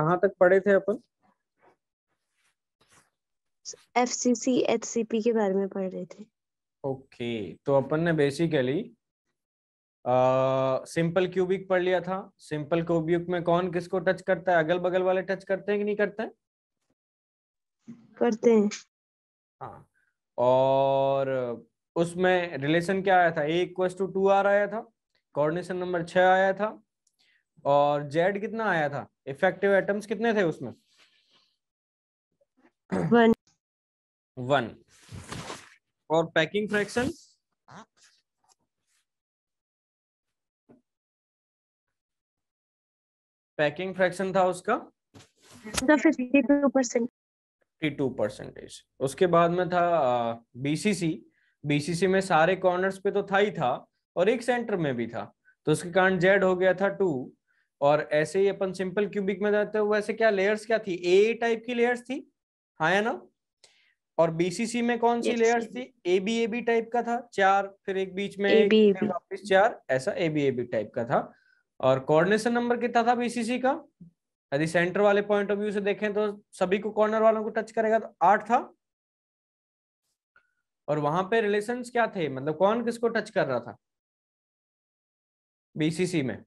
कहाँ तक पढ़े थे अपन F C C H C P के बारे में पढ़ रहे थे ओके okay, तो अपन ने बेसिकली सिंपल क्यूबिक पढ़ लिया था सिंपल क्यूबिक में कौन किसको टच करता है अगल बगल वाले टच करते हैं कि नहीं करते हैं करते हैं हाँ और उसमें रिलेशन क्या आया था एक क्वेश्चन टू आर आया था कोऑर्डिनेशन नंबर छ आया था और जेड कितना आया था इफेक्टिव एटम्स कितने थे उसमें वन वन और पैकिंग फ्रैक्शन पैकिंग फ्रैक्शन था उसका फिफ्टी टू परसेंटेज उसके बाद में था बीसीसी बीसीसी में सारे कॉर्नर्स पे तो था ही था और एक सेंटर में भी था तो उसके कारण जेड हो गया था टू और ऐसे ही अपन सिंपल क्यूबिक में जाते हैं वैसे क्या लेयर्स क्या थी ए टाइप की लेयर्स थी हाँ या ना और बीसीसी में कौन सी लेयर्स थी A B A B type का था चार फिर एक बीच में वापिस चार ऐसा A B A B type का था और कोऑर्डिनेशन नंबर कितना था बीसीसी का यदि सेंटर वाले पॉइंट ऑफ व्यू से देखें तो सभी को कॉर्नर वालों को टच करेगा तो आठ था और वहां पे रिलेशंस क्या थे मतलब कौन किसको टच कर रहा था बीसीसी में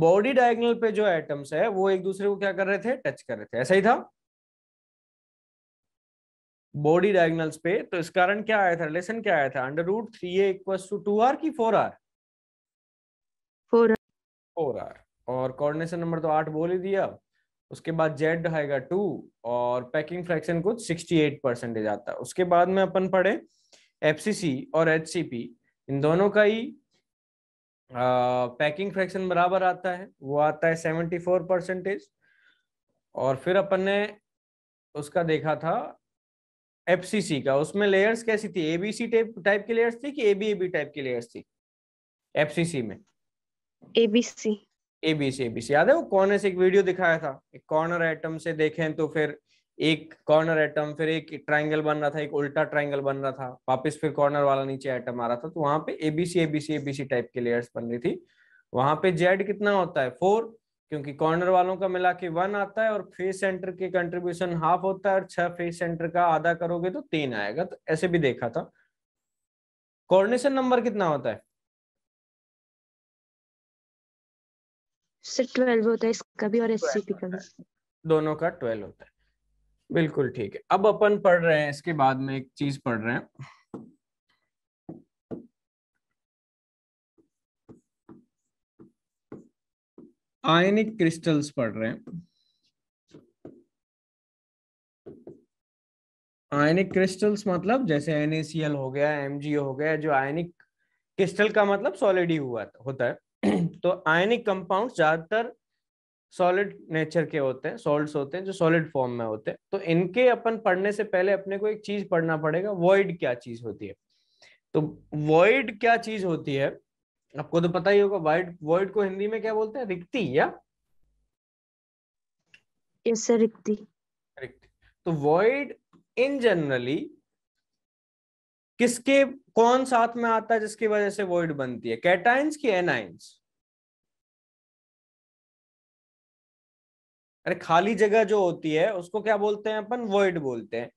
बॉडी डायगनल पे जो एटम्स है वो एक दूसरे को क्या कर रहे थे टच कर रहे थे ऐसा ही था बॉडी डायगनल्स पे तो इस कारण क्या आया था रिलेशन क्या आया था under root three equals to two are की four R four four R और कोऑर्डिनेशन नंबर तो आठ बोल ही दिया उसके बाद जेड आएगा टू और पैकिंग फ्रैक्शन कुछ सिक्सटी एट परसेंटेज आता है उसके बाद में अपन पढ़े एफसीसी और एचसीपी इन दोनों का ही पैकिंग uh, फ्रैक्शन बराबर आता है वो आता है सेवेंटी फोर परसेंटेज और फिर अपन ने उसका देखा था एफसीसी का उसमें लेयर्स कैसी थी एबीसी टाइप टाइप की लेयर्स थी कि एबी एबी टाइप की लेयर्स थी एफसीसी में एबीसी एबीसी एबीसी याद है वो कॉर्नर से एक वीडियो दिखाया था एक कॉर्नर आइटम से देखें तो फिर एक कॉर्नर एटम फिर एक ट्राइंगल बन रहा था एक उल्टा ट्राइंगल बन रहा था वापस फिर कॉर्नर वाला नीचे एटम आ रहा था तो वहां पे एबीसी एबीसी एबीसी टाइप के लेयर्स बन रही थी वहां पे जेड कितना होता है फोर क्योंकि कॉर्नर वालों का मिला के वन आता है और फेस सेंटर के कंट्रीब्यूशन हाफ होता है और छह फेस सेंटर का आधा करोगे तो तीन आएगा तो ऐसे भी देखा था कोऑर्डिनेशन नंबर कितना होता है ट्वेल्व होता है इसका भी और एससीपी का दोनों का ट्वेल्व होता है बिल्कुल ठीक है अब अपन पढ़ रहे हैं इसके बाद में एक चीज पढ़ रहे हैं आयनिक क्रिस्टल्स पढ़ रहे हैं आयनिक क्रिस्टल्स मतलब जैसे एनएसीएल हो गया एमजीओ हो गया जो आयनिक क्रिस्टल का मतलब सॉलिड ही हुआ होता है तो आयनिक कंपाउंड ज्यादातर सॉलिड नेचर के होते हैं सॉल्ट होते हैं जो सॉलिड फॉर्म में होते हैं तो इनके अपन पढ़ने से पहले अपने को एक चीज पढ़ना पड़ेगा वॉइड क्या चीज होती है तो वॉइड क्या चीज होती है आपको तो पता ही होगा वाइड वॉइड को हिंदी में क्या बोलते हैं रिक्ति या yes, sir, रिक्ति रिक्ति तो वॉइड इन जनरली किसके कौन साथ में आता है जिसकी वजह से वॉइड बनती है कैटाइंस की एनाइंस अरे खाली जगह जो होती है उसको क्या बोलते हैं अपन वर्ड बोलते हैं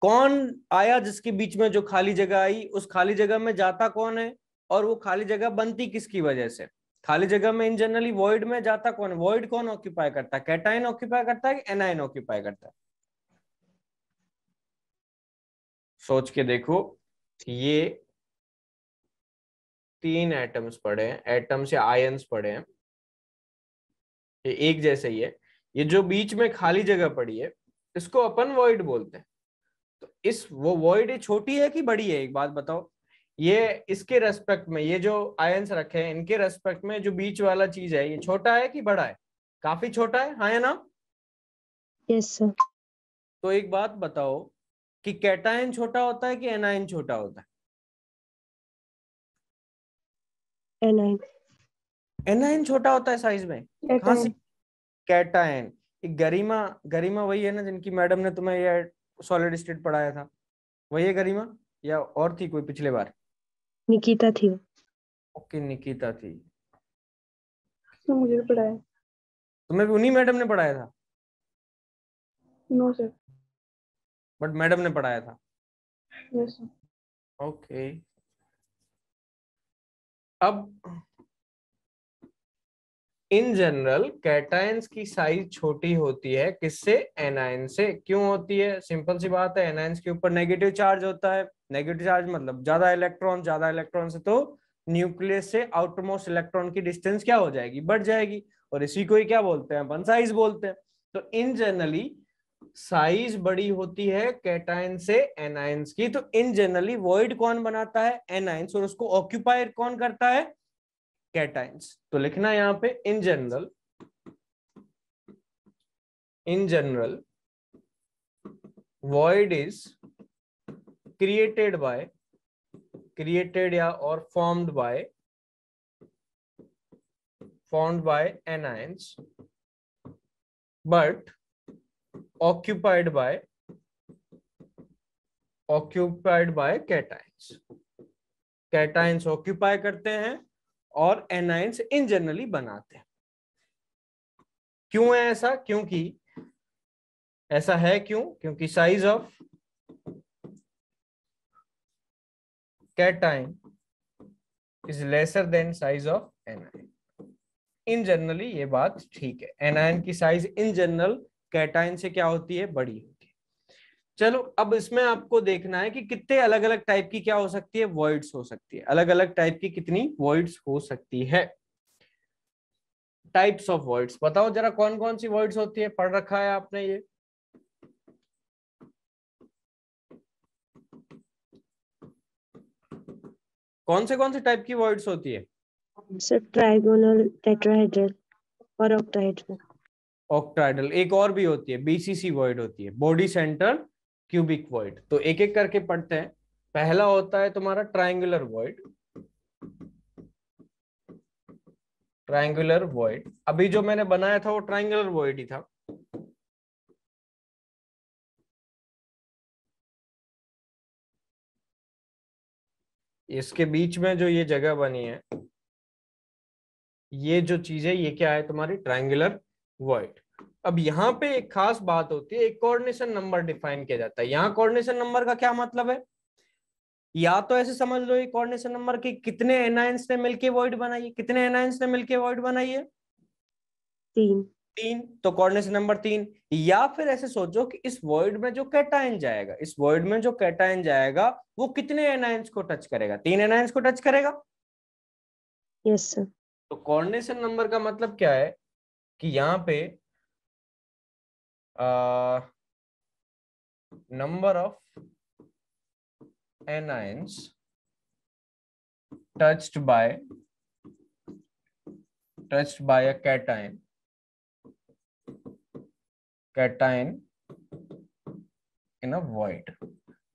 कौन आया जिसके बीच में जो खाली जगह आई उस खाली जगह में जाता कौन है और वो खाली जगह बनती किसकी वजह से खाली जगह में इन जनरली वर्ड में जाता कौन वर्ड कौन ऑक्यूपाई करता है कैटाइन ऑक्यूपाई करता है एनाइन ऑक्यूपाई करता है सोच के देखो ये तीन एटम्स पड़े हैं एटम्स या आयन्स पड़े हैं ये एक जैसे ही है ये जो बीच में खाली जगह पड़ी है इसको अपन वॉइड बोलते हैं तो इस वो वॉइड छोटी है कि बड़ी है एक बात बताओ ये इसके रेस्पेक्ट में ये जो आयंस रखे हैं इनके रेस्पेक्ट में जो बीच वाला चीज है ये छोटा है कि बड़ा है काफी छोटा है हाँ ना यस सर तो एक बात बताओ कि कैटाइन छोटा होता है कि एनाइन छोटा होता है एनाइन एनाइन छोटा होता है साइज में कहा से एक गरिमा गरिमा वही है ना जिनकी मैडम ने तुम्हें यह सॉलिड स्टेट पढ़ाया था वही है गरिमा या और थी कोई पिछले बार निकिता थी ओके निकिता थी तो मुझे भी पढ़ाया तुम्हें भी उन्हीं मैडम ने पढ़ाया था नो सर बट मैडम ने पढ़ाया था यस सर ओके अब इन जनरल कैटायंस की साइज छोटी होती है किससे एनाइन से क्यों होती है सिंपल सी बात है एनाइन के ऊपर नेगेटिव चार्ज होता है नेगेटिव चार्ज मतलब ज्यादा इलेक्ट्रॉन ज्यादा इलेक्ट्रॉन से तो न्यूक्लियस से आउटरमोस्ट इलेक्ट्रॉन की डिस्टेंस क्या हो जाएगी बढ़ जाएगी और इसी को ही क्या बोलते हैं अपन साइज बोलते हैं तो इन जनरली साइज बड़ी होती है कैटाइन से एनाइंस की तो इन जनरली वॉइड कौन बनाता है एनाइंस और उसको ऑक्यूपाइड कौन करता है कैटाइंस तो लिखना यहां पे in general in general void is created by created या और formed by formed by anions but occupied by occupied by cations cations occupy करते हैं और एनाइंस इन जनरली बनाते हैं क्यों है ऐसा क्योंकि ऐसा है क्यों क्योंकि size of cation is lesser than size of anion in generally ये बात ठीक है एनाइन की साइज इन जनरल कैटाइन से क्या होती है बड़ी होती है चलो अब इसमें आपको देखना है कि कितने अलग अलग टाइप की क्या हो सकती है वॉइड्स हो सकती है अलग अलग टाइप की कितनी वॉइड्स हो सकती है टाइप्स ऑफ वर्ड्स बताओ जरा कौन कौन सी वर्ड्स होती है पढ़ रखा है आपने ये कौन से कौन से टाइप की वर्ड्स होती है सिर्फ ट्राइगोनल टेट्राहेड्रल और ऑक्टाहेड्रल ऑक्टाहेड्रल एक और भी होती है बीसीसी वर्ड होती है बॉडी सेंटर क्यूबिक वॉइड तो एक एक करके पढ़ते हैं पहला होता है तुम्हारा ट्राइंगुलर वॉइड ट्राइंगुलर वॉइड अभी जो मैंने बनाया था वो ट्राइंगुलर वॉइड ही था इसके बीच में जो ये जगह बनी है ये जो चीज है ये क्या है तुम्हारी ट्राइंगुलर वॉइड अब यहाँ पे एक खास बात होती है एक कोऑर्डिनेशन नंबर डिफाइन किया जाता है यहाँ कोऑर्डिनेशन नंबर का क्या मतलब है या तो ऐसे समझ लो ये कोऑर्डिनेशन नंबर की कितने एनायंस ने मिलके वॉइड बनाई है कितने एनायंस ने मिलके वॉइड बनाई है तीन तीन तो कोऑर्डिनेशन नंबर तीन या फिर ऐसे सोचो कि इस वॉइड में जो कैटाइन जाएगा इस वॉइड में जो कैटाइन जाएगा वो कितने एनायंस को टच करेगा तीन एनायंस को टच करेगा यस yes, सर तो कोऑर्डिनेशन नंबर का मतलब क्या है कि यहाँ पे number uh, number of anions touched by touched by a cation cation in a void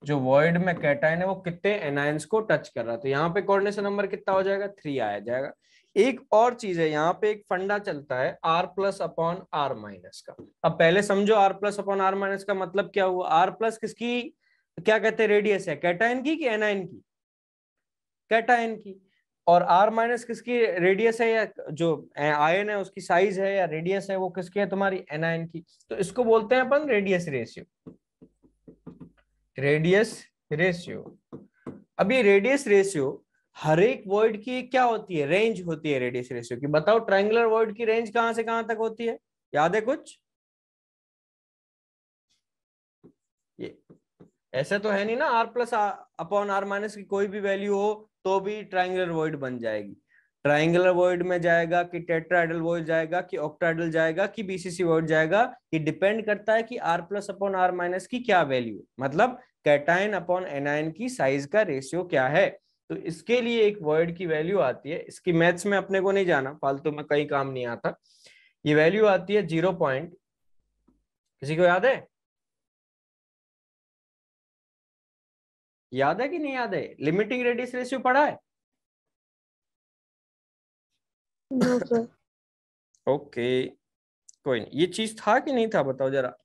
जो वर्ड में कैटाइन है वो कितने एनायंस को टच कर रहा है तो यहाँ पे कोऑर्डिनेशन नंबर कितना हो जाएगा थ्री आया जाएगा एक और चीज है यहाँ पे एक फंडा चलता है are plus upon are minus का अब पहले समझो R plus upon are minus का मतलब क्या हुआ आर प्लस किसकी क्या कहते हैं रेडियस है कैटाइन की कि एनाइन की कैटाइन की और आर माइनस किसकी रेडियस है या जो आयन है उसकी साइज है या रेडियस है वो किसकी है तुम्हारी एनाइन की तो इसको बोलते हैं अपन रेडियस रेशियो रेडियस रेशियो अभी रेडियस रेशियो हर एक वर्ड की क्या होती है रेंज होती है रेडियस रेशियो की बताओ ट्रायंगुलर वर्ड की रेंज कहां से कहां तक होती है याद है कुछ ये ऐसा तो है नहीं ना R plus upon are minus की कोई भी वैल्यू हो तो भी ट्राइंगुलर वर्ड बन जाएगी ट्राइंगुलर वर्ड में जाएगा कि टेट्राइडल वर्ड जाएगा कि ऑक्ट्राइडल जाएगा कि बीसीसी वर्ड जाएगा ये डिपेंड करता है कि R plus upon are minus की क्या वैल्यू मतलब कैटाइन अपॉन एनाइन की साइज का रेशियो क्या है तो इसके लिए एक वर्ड की वैल्यू आती है इसकी मैथ्स में अपने को नहीं जाना फालतू में कहीं काम नहीं आता ये वैल्यू आती है जीरो पॉइंट किसी को याद है याद है कि नहीं याद है लिमिटिंग रेडियस रेशियो पढ़ा है ओके okay. कोई नहीं ये चीज था कि नहीं था बताओ जरा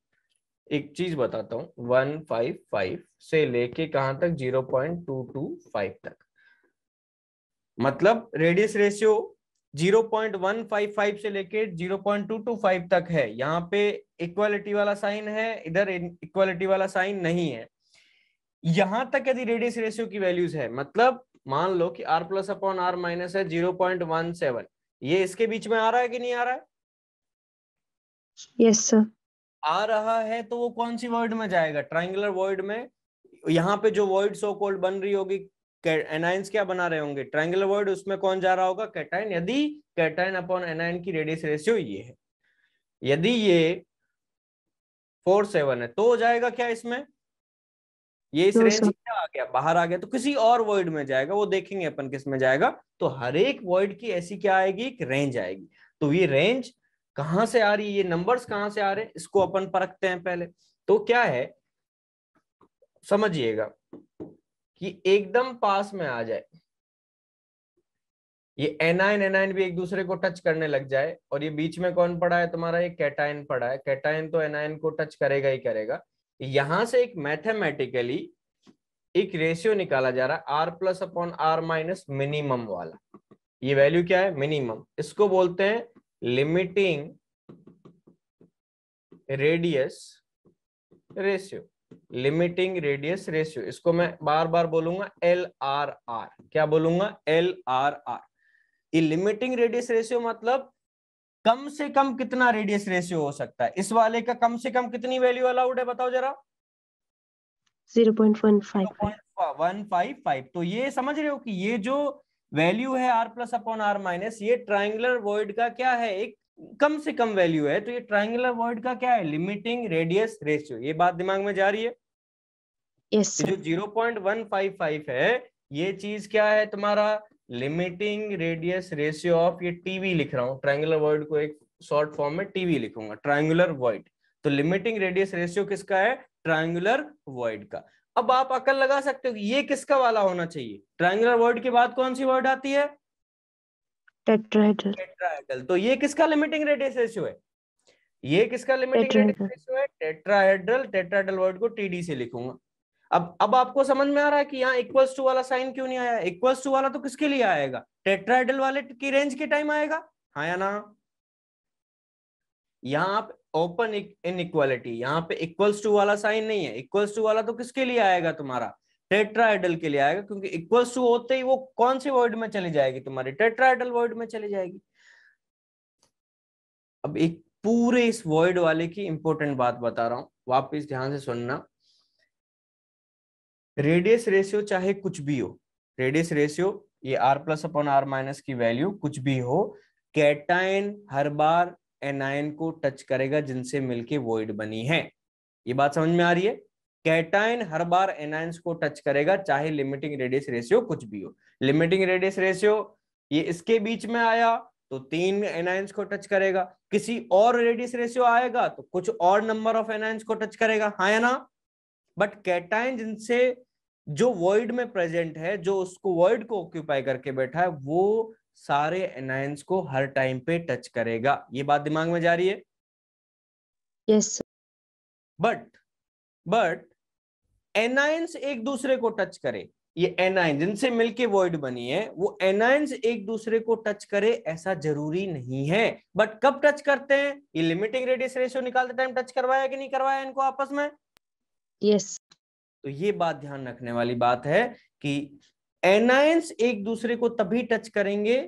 एक चीज बताता हूँ वन फाइव फाइव से लेके कहा तक zero point two two five तक मतलब रेडियस रेशियो 0.155 से लेके 0.225 तक है यहाँ पे इक्वालिटी वाला साइन है इधर इक्वालिटी वाला साइन नहीं है यहां तक यदि रेडियस रेशियो की वैल्यूज है मतलब मान लो कि r plus upon are minus है 0.17 ये इसके बीच में आ रहा है कि नहीं आ रहा है यस सर आ रहा है तो वो कौन सी वर्ड में जाएगा ट्राइंगुलर वर्ड में यहाँ पे जो वर्ड सो कोल्ड बन रही होगी एनाइंस क्या बना रहे होंगे ट्राइंगल वर्ड उसमें कौन जा रहा होगा कैटाइन यदि कैटाइन अपॉन एनाइन की रेडियस रेशियो ये है यदि ये फोर सेवन है तो हो जाएगा क्या इसमें ये इस रेंज क्या आ गया बाहर आ गया तो किसी और वर्ड में जाएगा वो देखेंगे अपन किस में जाएगा तो हर एक वर्ड की ऐसी क्या आएगी एक रेंज आएगी तो ये रेंज कहां से आ रही है ये नंबर्स कहां से आ रहे हैं इसको अपन परखते हैं पहले तो क्या है समझिएगा कि एकदम पास में आ जाए ये एनाइन एनाइन भी एक दूसरे को टच करने लग जाए और ये बीच में कौन पड़ा है तुम्हारा ये कैटाइन पड़ा है कैटाइन तो एनाइन को टच करेगा ही करेगा यहां से एक मैथमेटिकली एक रेशियो निकाला जा रहा है are plus upon are minus minimum वाला ये वैल्यू क्या है मिनिमम इसको बोलते हैं limiting radius ratio limiting radius ratio इसको मैं बार बार बोलूंगा एल आर आर क्या बोलूंगा एल आर आर ये लिमिटिंग रेडियस रेशियो मतलब कम से कम कितना रेडियस रेशियो हो सकता है इस वाले का कम से कम कितनी वैल्यू अलाउड है बताओ जरा 0.155 तो ये समझ रहे हो कि ये जो वैल्यू है are plus upon are minus ये ट्राइंगुलर वॉइड का क्या है एक कम से कम वैल्यू है तो ये ट्राइंगुलर वर्ड का क्या है लिमिटिंग रेडियस रेशियो ये बात दिमाग में जा रही है yes, जो zero point one five five है ये चीज क्या है तुम्हारा लिमिटिंग रेडियस रेशियो ऑफ ये टीवी लिख रहा हूँ ट्राइंगुलर वर्ड को एक शॉर्ट फॉर्म में टीवी लिखूंगा ट्राइंगुलर वर्ड तो लिमिटिंग रेडियस रेशियो किसका है ट्राइंगुलर वर्ड का अब आप अकल लगा सकते हो ये किसका वाला होना चाहिए ट्राइंगुलर वर्ड के बाद कौन सी वर्ड आती है टेट्राहेड्रल टेट्राहेड्रल तो ये किसका लिमिटिंग रेडियस रेशियो है ये किसका लिमिटिंग रेडियस रेशियो है टेट्राहेड्रल टेट्राहेड्रल वर्ड को टीडी से लिखूंगा अब अब आपको समझ में आ रहा है कि यहाँ इक्वल्स टू वाला साइन क्यों नहीं आया इक्वल्स टू वाला तो किसके लिए आएगा टेट्राइडल वाले की रेंज के टाइम आएगा हाँ या ना यहाँ आप ओपन इन इक्वालिटी यहाँ पे इक्वल्स टू वाला साइन नहीं है इक्वल्स टू वाला तो किसके लिए आएगा तुम्हारा टेट्राइडल के लिए आएगा क्योंकि इक्वल्स टू होते ही वो कौन से वर्ड में चली जाएगी तुम्हारी टेट्राइडल वर्ड में चली जाएगी अब एक पूरे इस वर्ड वाले की इंपॉर्टेंट बात बता रहा हूं वापिस ध्यान से सुनना रेडियस रेशियो चाहे कुछ भी हो रेडियस रेशियो ये R plus upon are minus की वैल्यू कुछ भी हो कैटाइन हर बार एनायन को टच करेगा जिनसे मिलके वॉइड बनी है ये बात समझ में आ रही है कैटाइन हर बार एनायंस को टच करेगा चाहे लिमिटिंग रेडियस रेशियो कुछ भी हो लिमिटिंग रेडियस रेशियो ये इसके बीच में आया तो तीन एनायंस को टच करेगा किसी और रेडियस रेशियो आएगा तो कुछ और नंबर ऑफ एनायंस को टच करेगा हा या ना बट कैटाइन जिनसे जो वर्ल्ड में प्रेजेंट है जो उसको वर्ल्ड को ऑक्यूपाई करके बैठा है वो सारे एनायंस को हर टाइम पे टच करेगा ये बात दिमाग में जा रही है यस बट बट एनायंस एक दूसरे को टच करे ये एनायन जिनसे मिलके वर्ड बनी है वो एनायंस एक दूसरे को टच करे ऐसा जरूरी नहीं है बट कब टच करते हैं ये लिमिटिंग रेडियस रेशियो निकालते टाइम टच करवाया कि नहीं करवाया इनको आपस में यस yes. तो ये बात ध्यान रखने वाली बात है कि एनायंस एक दूसरे को तभी टच करेंगे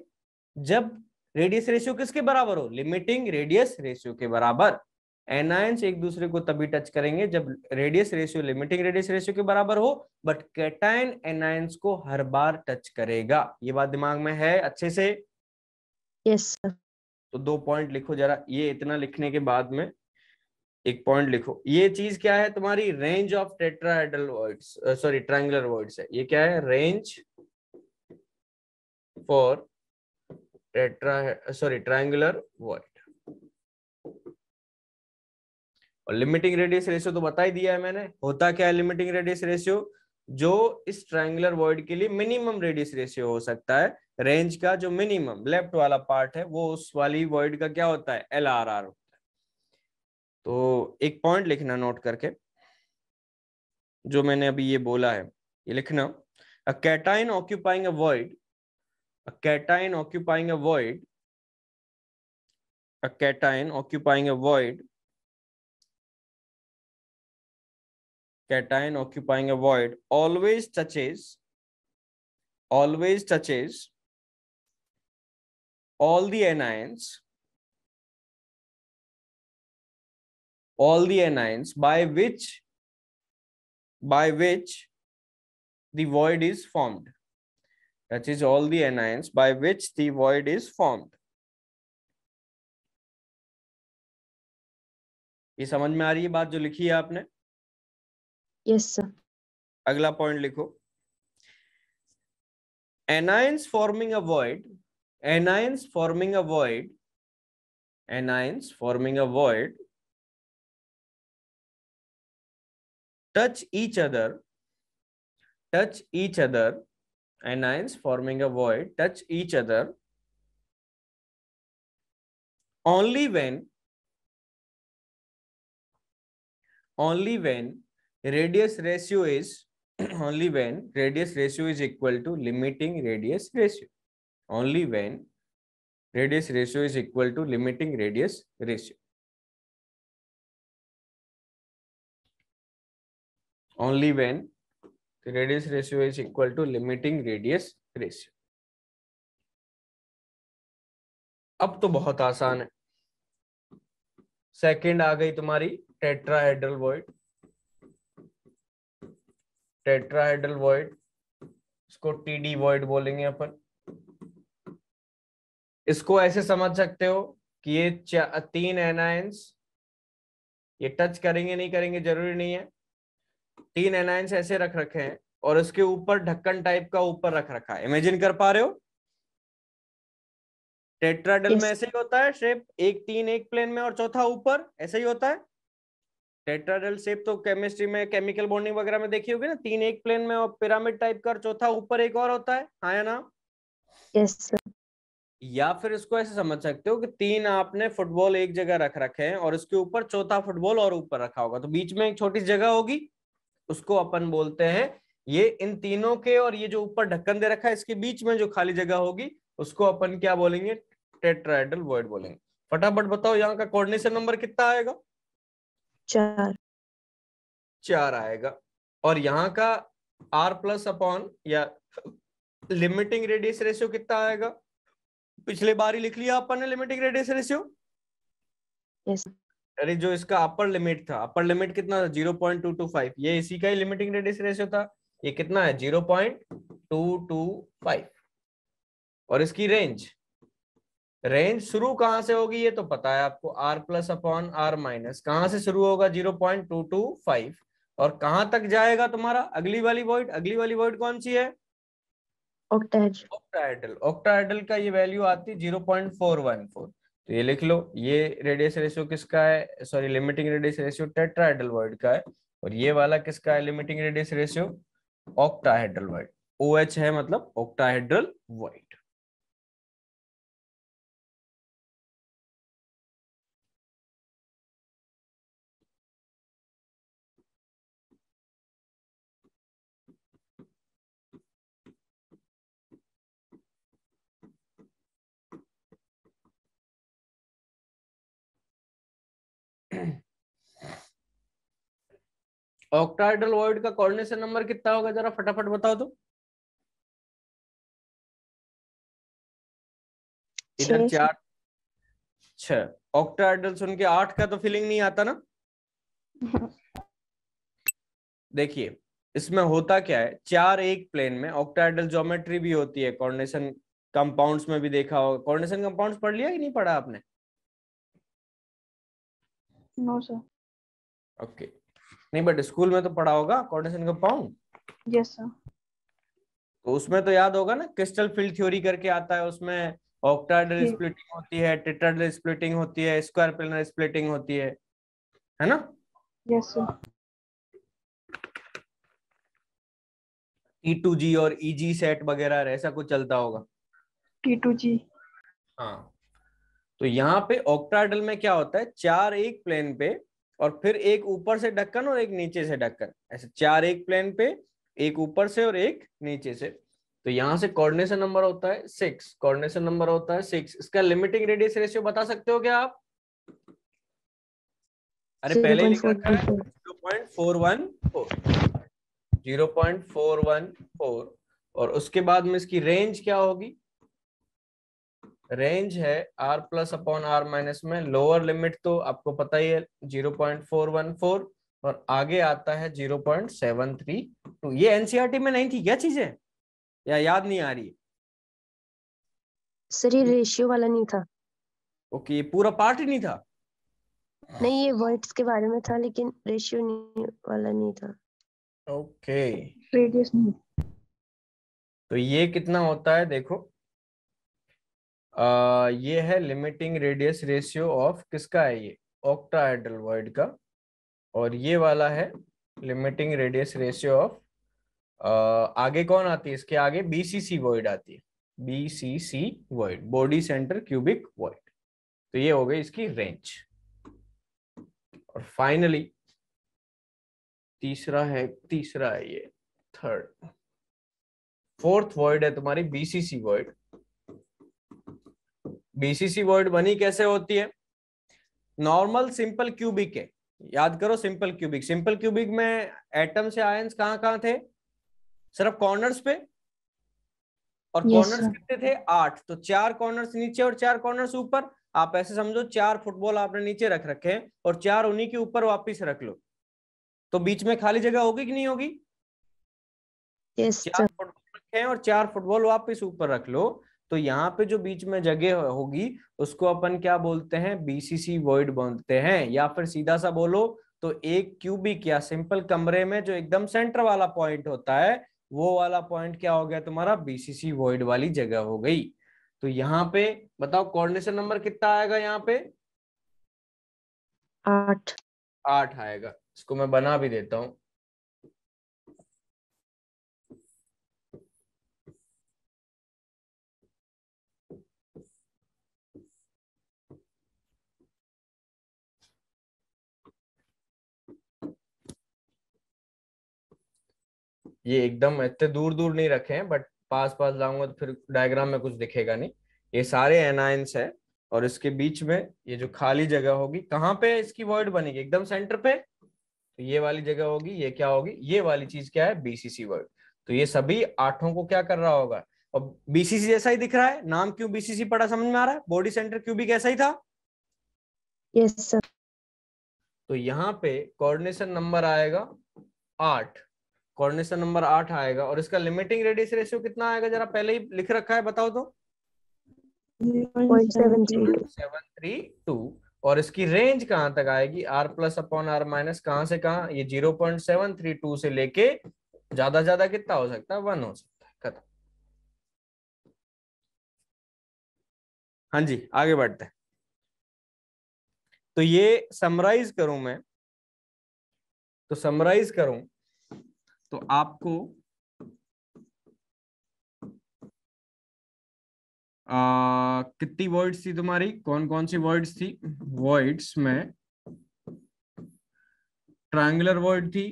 जब रेडियस रेशियो किसके बराबर हो लिमिटिंग रेडियस रेशियो के बराबर एनायंस एक दूसरे को तभी टच करेंगे जब radius ratio limiting radius ratio के बराबर हो बट कैटाइन एनायंस को हर बार टच करेगा ये बात दिमाग में है अच्छे से यस yes, तो दो पॉइंट लिखो जरा ये इतना लिखने के बाद में एक पॉइंट लिखो ये चीज क्या है तुम्हारी range of tetrahedral voids sorry triangular voids है ये क्या है range for tetra sorry triangular void और लिमिटिंग रेडियस रेशियो तो बता ही दिया है मैंने होता क्या है लिमिटिंग रेडियस रेशियो जो इस ट्रायंगुलर वॉइड के लिए मिनिमम रेडियस रेशियो हो सकता है रेंज का जो मिनिमम लेफ्ट वाला पार्ट है वो उस वाली वॉइड का क्या होता है एल आर आर होता है तो एक पॉइंट लिखना नोट करके जो मैंने अभी ये बोला है ये लिखना a cation occupying a void a cation occupying a void a cation occupying a void cation occupying a void always touches always touches all the anions all the anions by which by which the void is formed that is all the anions by which the void is formed ये समझ में आ रही है बात जो लिखी है आपने यस सर अगला पॉइंट लिखो anions forming a void anions forming a void anions forming a void touch each other touch each other anions forming a void touch each other only when only when radius ratio is only when radius ratio is equal to limiting radius ratio. Only when radius ratio is equal to limiting radius ratio. Only when the radius ratio is equal to limiting radius ratio. अब तो बहुत आसान है second आ गई तुम्हारी tetrahedral void tetrahedral void इसको TD void बोलेंगे अपन इसको ऐसे समझ सकते हो कि ये तीन एनायंस ये टच करेंगे नहीं करेंगे जरूरी नहीं है तीन एनायंस ऐसे रख रखे हैं और उसके ऊपर ढक्कन टाइप का ऊपर रख रखा है इमेजिन कर पा रहे हो टेट्राडल yes. में ऐसे ही होता है शेप एक तीन एक प्लेन में और चौथा ऊपर ऐसे ही होता है टेट्राडल शेप तो केमिस्ट्री में केमिकल बॉन्डिंग वगैरह में देखी होगी ना तीन एक प्लेन में और पिरामिड टाइप का चौथा ऊपर एक और होता है हाँ या ना यस yes, या फिर इसको ऐसे समझ सकते हो कि तीन आपने फुटबॉल एक जगह रख रखे हैं और उसके ऊपर चौथा फुटबॉल और ऊपर रखा होगा तो बीच में एक छोटी जगह होगी उसको अपन बोलते हैं ये इन तीनों के और ये जो ऊपर ढक्कन दे रखा है इसके बीच में जो खाली जगह होगी उसको अपन क्या बोलेंगे टेट्राइडल वर्ड बोलेंगे फटाफट बताओ यहाँ का कोऑर्डिनेशन नंबर कितना आएगा चार चार आएगा और यहाँ का आर प्लस अपॉन या लिमिटिंग रेडियस रेशियो कितना आएगा पिछले बार ही लिख लिया अपन ने लिमिटिंग रेडियस रेशियो अरे जो इसका अपर लिमिट था अपर लिमिट कितना था zero point two two five ये इसी का ही लिमिटिंग रेडियस रेशियो था ये कितना है zero point two two five और इसकी रेंज रेंज शुरू कहां से होगी ये तो पता है आपको R plus upon are minus कहां से शुरू होगा zero point two two five और कहां तक जाएगा तुम्हारा अगली वाली वॉइड अगली वाली वॉइड कौन सी है ऑक्टाइडल ऑक्टाइडल का ये वैल्यू आती है zero point four one four तो ये लिख लो ये रेडियस रेशियो किसका है sorry limiting radius ratio tetrahedral void का है और ये वाला किसका है limiting radius ratio octahedral void O H है मतलब ऑक्टाहेड्रल वर्ड ऑक्टाइडल वॉइड का कोऑर्डिनेशन नंबर कितना होगा जरा फटाफट बताओ तो इधर चार छ ऑक्टाइडल सुन के आठ का तो फीलिंग नहीं आता ना देखिए इसमें होता क्या है चार एक प्लेन में ऑक्टाइडल ज्योमेट्री भी होती है कोऑर्डिनेशन कंपाउंड्स में भी देखा होगा कोऑर्डिनेशन कंपाउंड्स पढ़ लिया कि नहीं पढ़ा आपने नो सर ओके नहीं बट स्कूल में तो पढ़ा होगा कोऑर्डिनेशन कंपाउंड यस सर तो उसमें तो याद होगा ना क्रिस्टल फील्ड थ्योरी करके आता है उसमें ऑक्टाइडल स्प्लिटिंग होती है टेट्राइडल स्प्लिटिंग होती है स्क्वायर प्लेनर स्प्लिटिंग होती है है ना yes sir E two G और ई जी सेट वगैरह ऐसा कुछ चलता होगा टू जी हाँ तो यहाँ पे ऑक्टाइडल में क्या होता है चार एक प्लेन पे और फिर एक ऊपर से ढक्कन और एक नीचे से ढक्कन ऐसे चार एक प्लेन पे एक ऊपर से और एक नीचे से तो यहां से कोऑर्डिनेशन नंबर होता है सिक्स कोऑर्डिनेशन नंबर होता है सिक्स इसका लिमिटिंग रेडियस रेशियो बता सकते हो क्या आप अरे पहले रखा है zero point four one four zero point four one four और उसके बाद में इसकी रेंज क्या होगी रेंज है are plus upon are minus में लोअर लिमिट तो आपको पता ही है zero point four one four और आगे आता है zero point seven three two ये एनसीआरटी e में नहीं थी क्या चीजें या याद नहीं आ रही है सर ये रेशियो वाला नहीं था ओके ये पूरा पार्ट ही नहीं था नहीं ये वर्ड्स के बारे में था लेकिन रेशियो नहीं वाला नहीं था ओके रेडियस नहीं तो ये कितना होता है देखो ये है लिमिटिंग रेडियस रेशियो ऑफ किसका है ये ऑक्टाहेड्रल वर्ड का और ये वाला है लिमिटिंग रेडियस रेशियो ऑफ आगे कौन आती है इसके आगे बीसीसी वर्ड आती है BCC void body centre cubic void तो ये हो गई इसकी रेंज और फाइनली तीसरा है तीसरा है ये थर्ड फोर्थ वर्ड है तुम्हारी बीसीसी वर्ड बीसीसी वर्ड बनी कैसे होती है नॉर्मल सिंपल क्यूबिक है याद करो सिंपल क्यूबिक सिंपल क्यूबिक में एटम से आयंस कहाँ थे सिर्फ कॉर्नर्स पे और कॉर्नर्स कितने थे आठ तो चार कॉर्नर्स नीचे और चार कॉर्नर्स ऊपर आप ऐसे समझो चार फुटबॉल आपने नीचे रख रखे हैं और चार उन्हीं के ऊपर वापिस रख लो तो बीच में खाली जगह होगी कि नहीं होगी yes, चार फुटबॉल रखे हैं और चार फुटबॉल वापिस ऊपर रख लो तो यहाँ पे जो बीच में जगह होगी उसको अपन क्या बोलते हैं बीसीसी वर्ड बोलते हैं या फिर सीधा सा बोलो तो एक क्यूबिक या सिंपल कमरे में जो एकदम सेंटर वाला पॉइंट होता है वो वाला पॉइंट क्या हो गया तुम्हारा बीसीसी वॉइड वाली जगह हो गई तो यहाँ पे बताओ कोऑर्डिनेशन नंबर कितना आएगा यहाँ पे आठ आठ आएगा इसको मैं बना भी देता हूं ये एकदम इतने दूर दूर नहीं रखे हैं बट पास पास लाऊंगा तो फिर डायग्राम में कुछ दिखेगा नहीं ये सारे एनायंस है और इसके बीच में ये जो खाली जगह होगी कहाँ पे इसकी वर्ड बनेगी एकदम सेंटर पे तो ये वाली जगह होगी ये क्या होगी ये वाली चीज क्या है बीसीसी वर्ड तो ये सभी आठों को क्या कर रहा होगा और बीसीसी जैसा ही दिख रहा है नाम क्यों बीसीसी पड़ा समझ में आ रहा है बॉडी सेंटर क्यों भी कैसा ही था यस yes, सर तो यहाँ पे कोऑर्डिनेशन नंबर आएगा आठ कोऑर्डिनेशन नंबर आठ आएगा और इसका लिमिटिंग रेडियस रेशियो कितना आएगा जरा पहले ही लिख रखा है बताओ तो सेवन थ्री टू और इसकी रेंज कहां तक आएगी R plus upon are minus कहां से कहाँ ये zero point seven three two से लेके ज्यादा ज्यादा कितना हो सकता है वन हो सकता है खत्म हाँ जी आगे बढ़ते हैं तो ये समराइज करूं मैं तो समराइज करूं तो आपको कितनी वर्ड्स थी तुम्हारी कौन कौन सी वर्ड्स थी वर्ड्स में ट्रायंगुलर वर्ड थी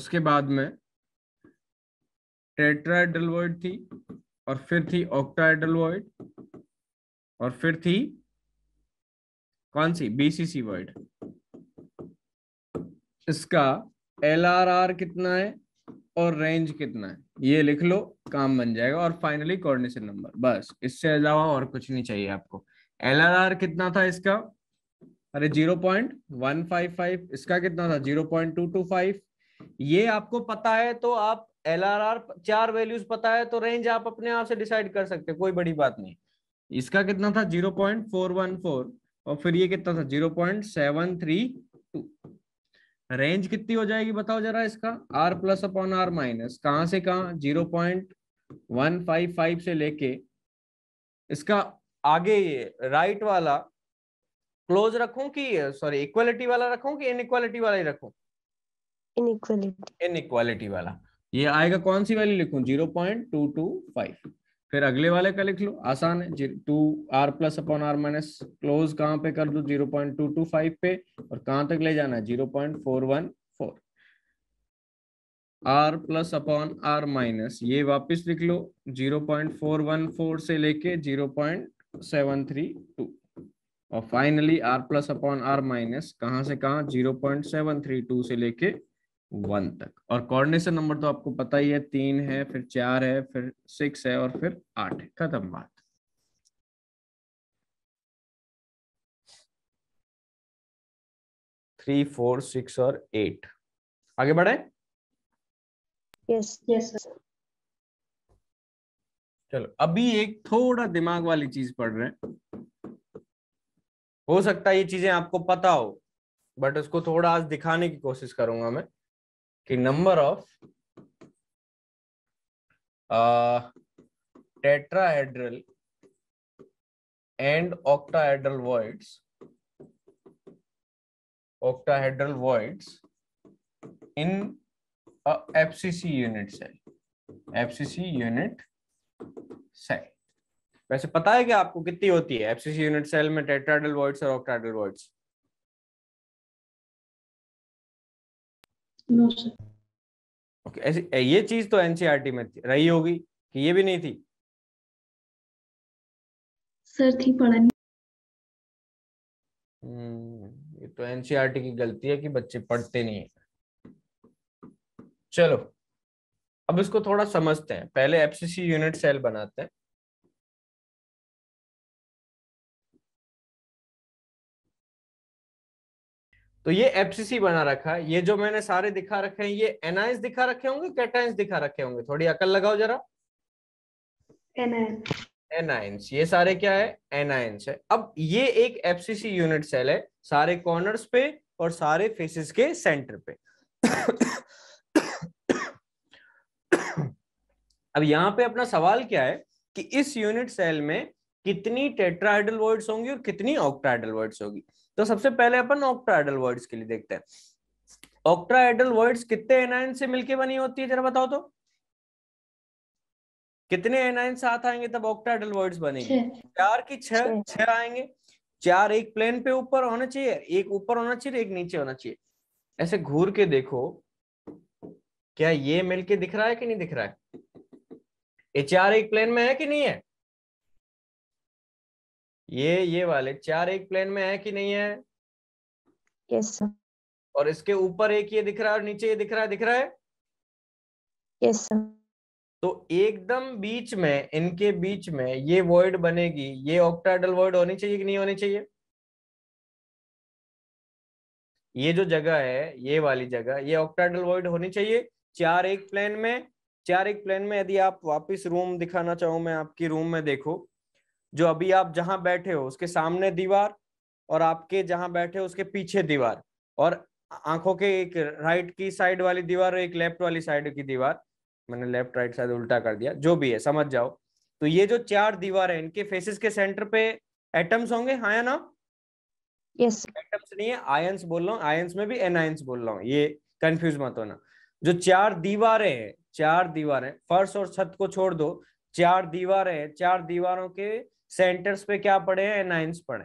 उसके बाद में टेट्राइडल वर्ड थी और फिर थी ऑक्टाइडल वर्ड और फिर थी कौन सी बीसीसी वर्ड इसका एल आर आर कितना है और रेंज कितना है ये लिख लो काम बन जाएगा और फाइनली कोऑर्डिनेशन नंबर बस इससे अलावा और कुछ नहीं चाहिए आपको एल आर आर कितना था इसका अरे zero point one five five इसका कितना था zero point two two five ये आपको पता है तो आप एल आर आर चार वैल्यूज पता है तो रेंज आप अपने आप से डिसाइड कर सकते कोई बड़ी बात नहीं इसका कितना था zero point four one four और फिर ये कितना था zero point seven three two range कितनी हो जाएगी बताओ जरा इसका R plus upon are minus कहां से कहा zero point one five five से लेके इसका आगे ये राइट वाला क्लोज रखूं कि सॉरी इक्वालिटी वाला रखूं कि इनइक्वालिटी वाला ही रखूं इनइक्वालिटी इनइक्वालिटी वाला ये आएगा कौन सी वैल्यू लिखूं zero point two two five फिर अगले वाले का लिख लो आसान है two r plus upon are minus close कहाँ पे कर दो zero point two two five पे और कहां तक ले जाना है zero point four one four r plus upon are minus ये वापस लिख लो zero point four one four से लेके zero point seven three two और finally r plus upon are minus कहाँ से कहा zero point seven three two से लेके वन तक और कोऑर्डिनेशन नंबर तो आपको पता ही है तीन है फिर चार है फिर सिक्स है और फिर आठ है खत्म बात थ्री फोर सिक्स और एट आगे बढ़े यस yes, यस yes, चलो अभी एक थोड़ा दिमाग वाली चीज पढ़ रहे हैं हो सकता है ये चीजें आपको पता हो बट उसको थोड़ा आज दिखाने की कोशिश करूंगा मैं कि number of tetrahedral and octahedral voids octahedral voids in FCC unit unit FCC unit cell वैसे पता है कि आपको कितनी होती है एफसीसी यूनिट सेल में टेट्राडल वॉइड्स और ऑक्टाडल वॉइड्स नो सर ऐसे ये चीज तो एनसीईआरटी e में रही होगी कि ये भी नहीं थी सर थी पढ़ा हम्म ये तो एनसीईआरटी e की गलती है कि बच्चे पढ़ते नहीं है चलो अब इसको थोड़ा समझते हैं पहले एफसीसी यूनिट सेल बनाते हैं तो ये एफसीसी बना रखा है ये जो मैंने सारे दिखा रखे हैं ये एनाइंस दिखा रखे होंगे कैटाइंस दिखा रखे होंगे थोड़ी अकल लगाओ जरा एनाइंस ये सारे क्या है एनाइंस है अब ये एक एफसीसी यूनिट सेल है सारे कॉर्नर्स पे और सारे फेसेस के सेंटर पे अब यहाँ पे अपना सवाल क्या है कि इस यूनिट सेल में कितनी टेट्राइडल वर्ड्स होंगी और कितनी ऑक्ट्राइडल वर्ड्स होगी तो सबसे पहले अपन ऑक्ट्राइडल वर्ड्स के लिए देखते हैं ऑक्ट्राइडल वर्ड्स कितने एनाइन से मिलके बनी होती है जरा बताओ तो कितने एनाइन साथ आएंगे तब ऑक्टाइडल वर्ड्स बनेंगे चार की छह छह आएंगे चार एक प्लेन पे ऊपर होना चाहिए एक ऊपर होना चाहिए एक नीचे होना चाहिए ऐसे घूर के देखो क्या ये मिलके दिख रहा है कि नहीं दिख रहा है ये चार एक प्लेन में है कि नहीं है ये ये वाले चार एक प्लेन में है कि नहीं है यस yes, और इसके ऊपर एक ये दिख रहा है और नीचे ये दिख रहा है दिख रहा है यस yes, तो एकदम बीच में इनके बीच में ये वर्ड बनेगी ये ऑक्टाडल वर्ड होनी चाहिए कि नहीं होनी चाहिए ये जो जगह है ये वाली जगह ये ऑक्टाडल वर्ड होनी चाहिए चार एक प्लेन में चार एक प्लेन में यदि आप वापस रूम दिखाना चाहो मैं आपकी रूम में देखो जो अभी आप जहां बैठे हो उसके सामने दीवार और आपके जहां बैठे हो उसके पीछे दीवार और आंखों के एक राइट की साइड वाली दीवार और एक लेफ्ट वाली साइड की दीवार मैंने लेफ्ट राइट साइड उल्टा कर दिया जो भी है समझ जाओ तो ये जो चार दीवार है इनके फेसेस के सेंटर पे एटम्स होंगे हाँ या ना यस एटम्स नहीं है आयंस बोल रहा हूँ आयंस में भी आयंस बोल रहा हूँ ये कंफ्यूज मत होना जो चार दीवारें हैं चार दीवारें फर्श और छत को छोड़ दो चार दीवारें हैं चार दीवारों के सेंटर्स पे क्या पड़े हैं नाइन्स पड़े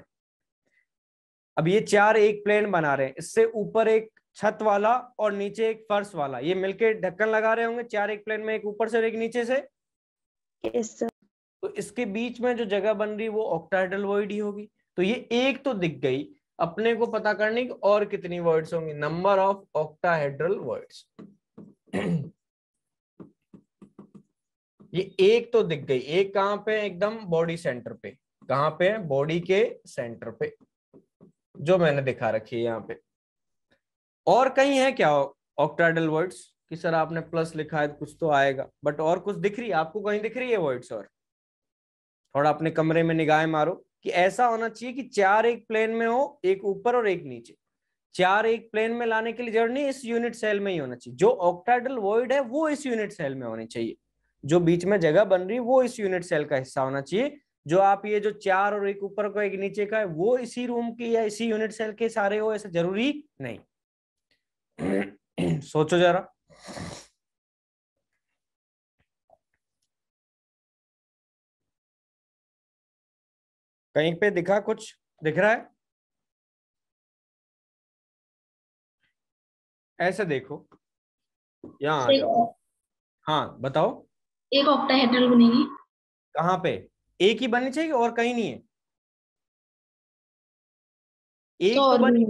अब ये चार एक प्लेन बना रहे हैं इससे ऊपर एक छत वाला और नीचे एक फर्श वाला ये मिलके ढक्कन लगा रहे होंगे चार एक प्लेन में एक ऊपर से और एक नीचे से yes, तो इसके बीच में जो जगह बन रही वो ऑक्टाइडल वर्ड ही होगी तो ये एक तो दिख गई अपने को पता करने की और कितनी वर्ड्स होंगी नंबर ऑफ ऑक्टाहेड्रल वर्ड्स ये एक तो दिख गई एक कहां पे एकदम बॉडी सेंटर पे कहां पे है बॉडी के सेंटर पे जो मैंने दिखा रखी है यहाँ पे और कहीं है क्या ऑक्टाइडल वर्ड्स कि सर आपने प्लस लिखा है कुछ तो आएगा बट और कुछ दिख रही है आपको कहीं दिख रही है वर्ड्स और थोड़ा अपने कमरे में निगाह मारो कि ऐसा होना चाहिए कि चार एक प्लेन में हो एक ऊपर और एक नीचे चार एक प्लेन में लाने के लिए जर्नी इस यूनिट सेल में ही होना चाहिए जो ऑक्टाइडल वर्ड है वो इस यूनिट सेल में होनी चाहिए जो बीच में जगह बन रही वो इस यूनिट सेल का हिस्सा होना चाहिए जो आप ये जो चार और एक ऊपर का एक नीचे का है वो इसी रूम की या इसी यूनिट सेल के सारे हो ऐसा जरूरी नहीं सोचो जरा कहीं पे दिखा कुछ दिख रहा है ऐसे देखो यहाँ हाँ बताओ एक ऑक्टाहेड्रल बनेगी कहां पे एक ही बननी चाहिए और कहीं नहीं है एक तो, और, बनी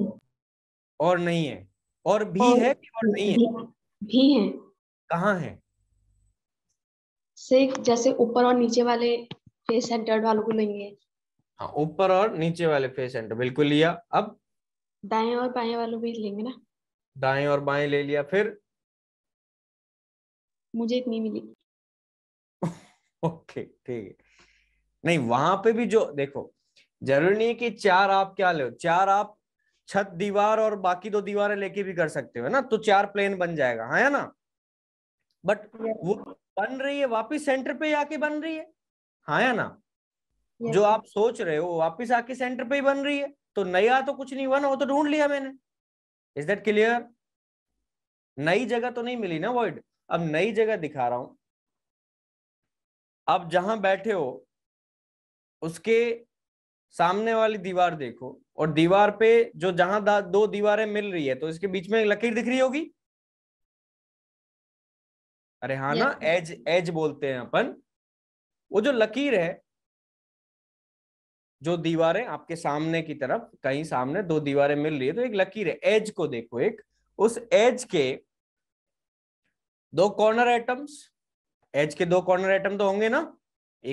और नहीं है और भी और, है कि और नहीं है भी है कहाँ है सिर्फ जैसे ऊपर और नीचे वाले फेस सेंटर वालों को नहीं है हाँ ऊपर और नीचे वाले फेस सेंटर बिल्कुल लिया अब दाएं और बाएं वालों भी लेंगे ना दाएं और बाएं ले लिया फिर मुझे इतनी मिली ओके ठीक है नहीं वहां पे भी जो देखो जरूरी नहीं है कि चार आप क्या लो चार आप छत दीवार और बाकी दो दीवारें लेके भी कर सकते हो ना तो चार प्लेन बन जाएगा हाँ है ना बट वो बन रही है वापिस सेंटर पे आके बन रही है हाँ है ना जो आप सोच रहे हो वापिस आके सेंटर पे ही बन रही है तो नया तो कुछ नहीं हुआ ना वो तो ढूंढ लिया मैंने इज दैट क्लियर नई जगह तो नहीं मिली ना वर्ड अब नई जगह दिखा रहा हूं अब जहां बैठे हो उसके सामने वाली दीवार देखो और दीवार पे जो जहां दो दीवारें मिल रही है तो इसके बीच में लकीर दिख रही होगी अरे हाँ ना एज एज बोलते हैं अपन वो जो लकीर है जो दीवारें आपके सामने की तरफ कहीं सामने दो दीवारें मिल रही है तो एक लकीर है एज को देखो एक उस एज के दो कॉर्नर एटम्स एज के दो कॉर्नर आइटम तो होंगे ना